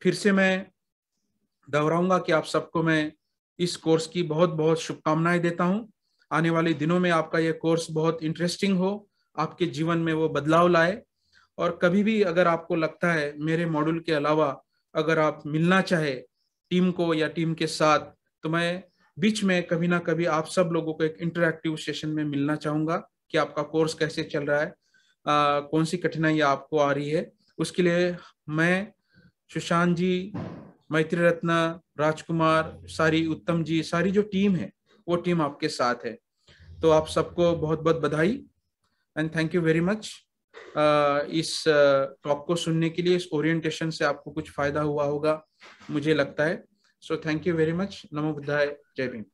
फिर से मैं दोहराऊंगा कि आप सबको मैं इस कोर्स की बहुत बहुत शुभकामनाएं देता हूं आने वाले दिनों में आपका यह कोर्स बहुत इंटरेस्टिंग हो आपके जीवन में वो बदलाव लाए और कभी भी अगर आपको लगता है मेरे मॉड्यूल के अलावा अगर आप मिलना चाहे टीम को या टीम के साथ तो मैं बीच में कभी ना कभी आप सब लोगों को एक इंटरेक्टिव सेशन में मिलना चाहूंगा कि आपका कोर्स कैसे चल रहा है आ, कौन सी कठिनाई आपको आ रही है उसके लिए मैं सुशांत जी मैत्री रत्न राजकुमार सारी उत्तम जी सारी जो टीम है वो टीम आपके साथ है तो आप सबको बहुत बहुत बधाई and thank you very much इस टॉप को सुनने के लिए इस ओरिएंटेशन से आपको कुछ फायदा हुआ होगा मुझे लगता है so thank you very much नमो बुद्धाय जय भीम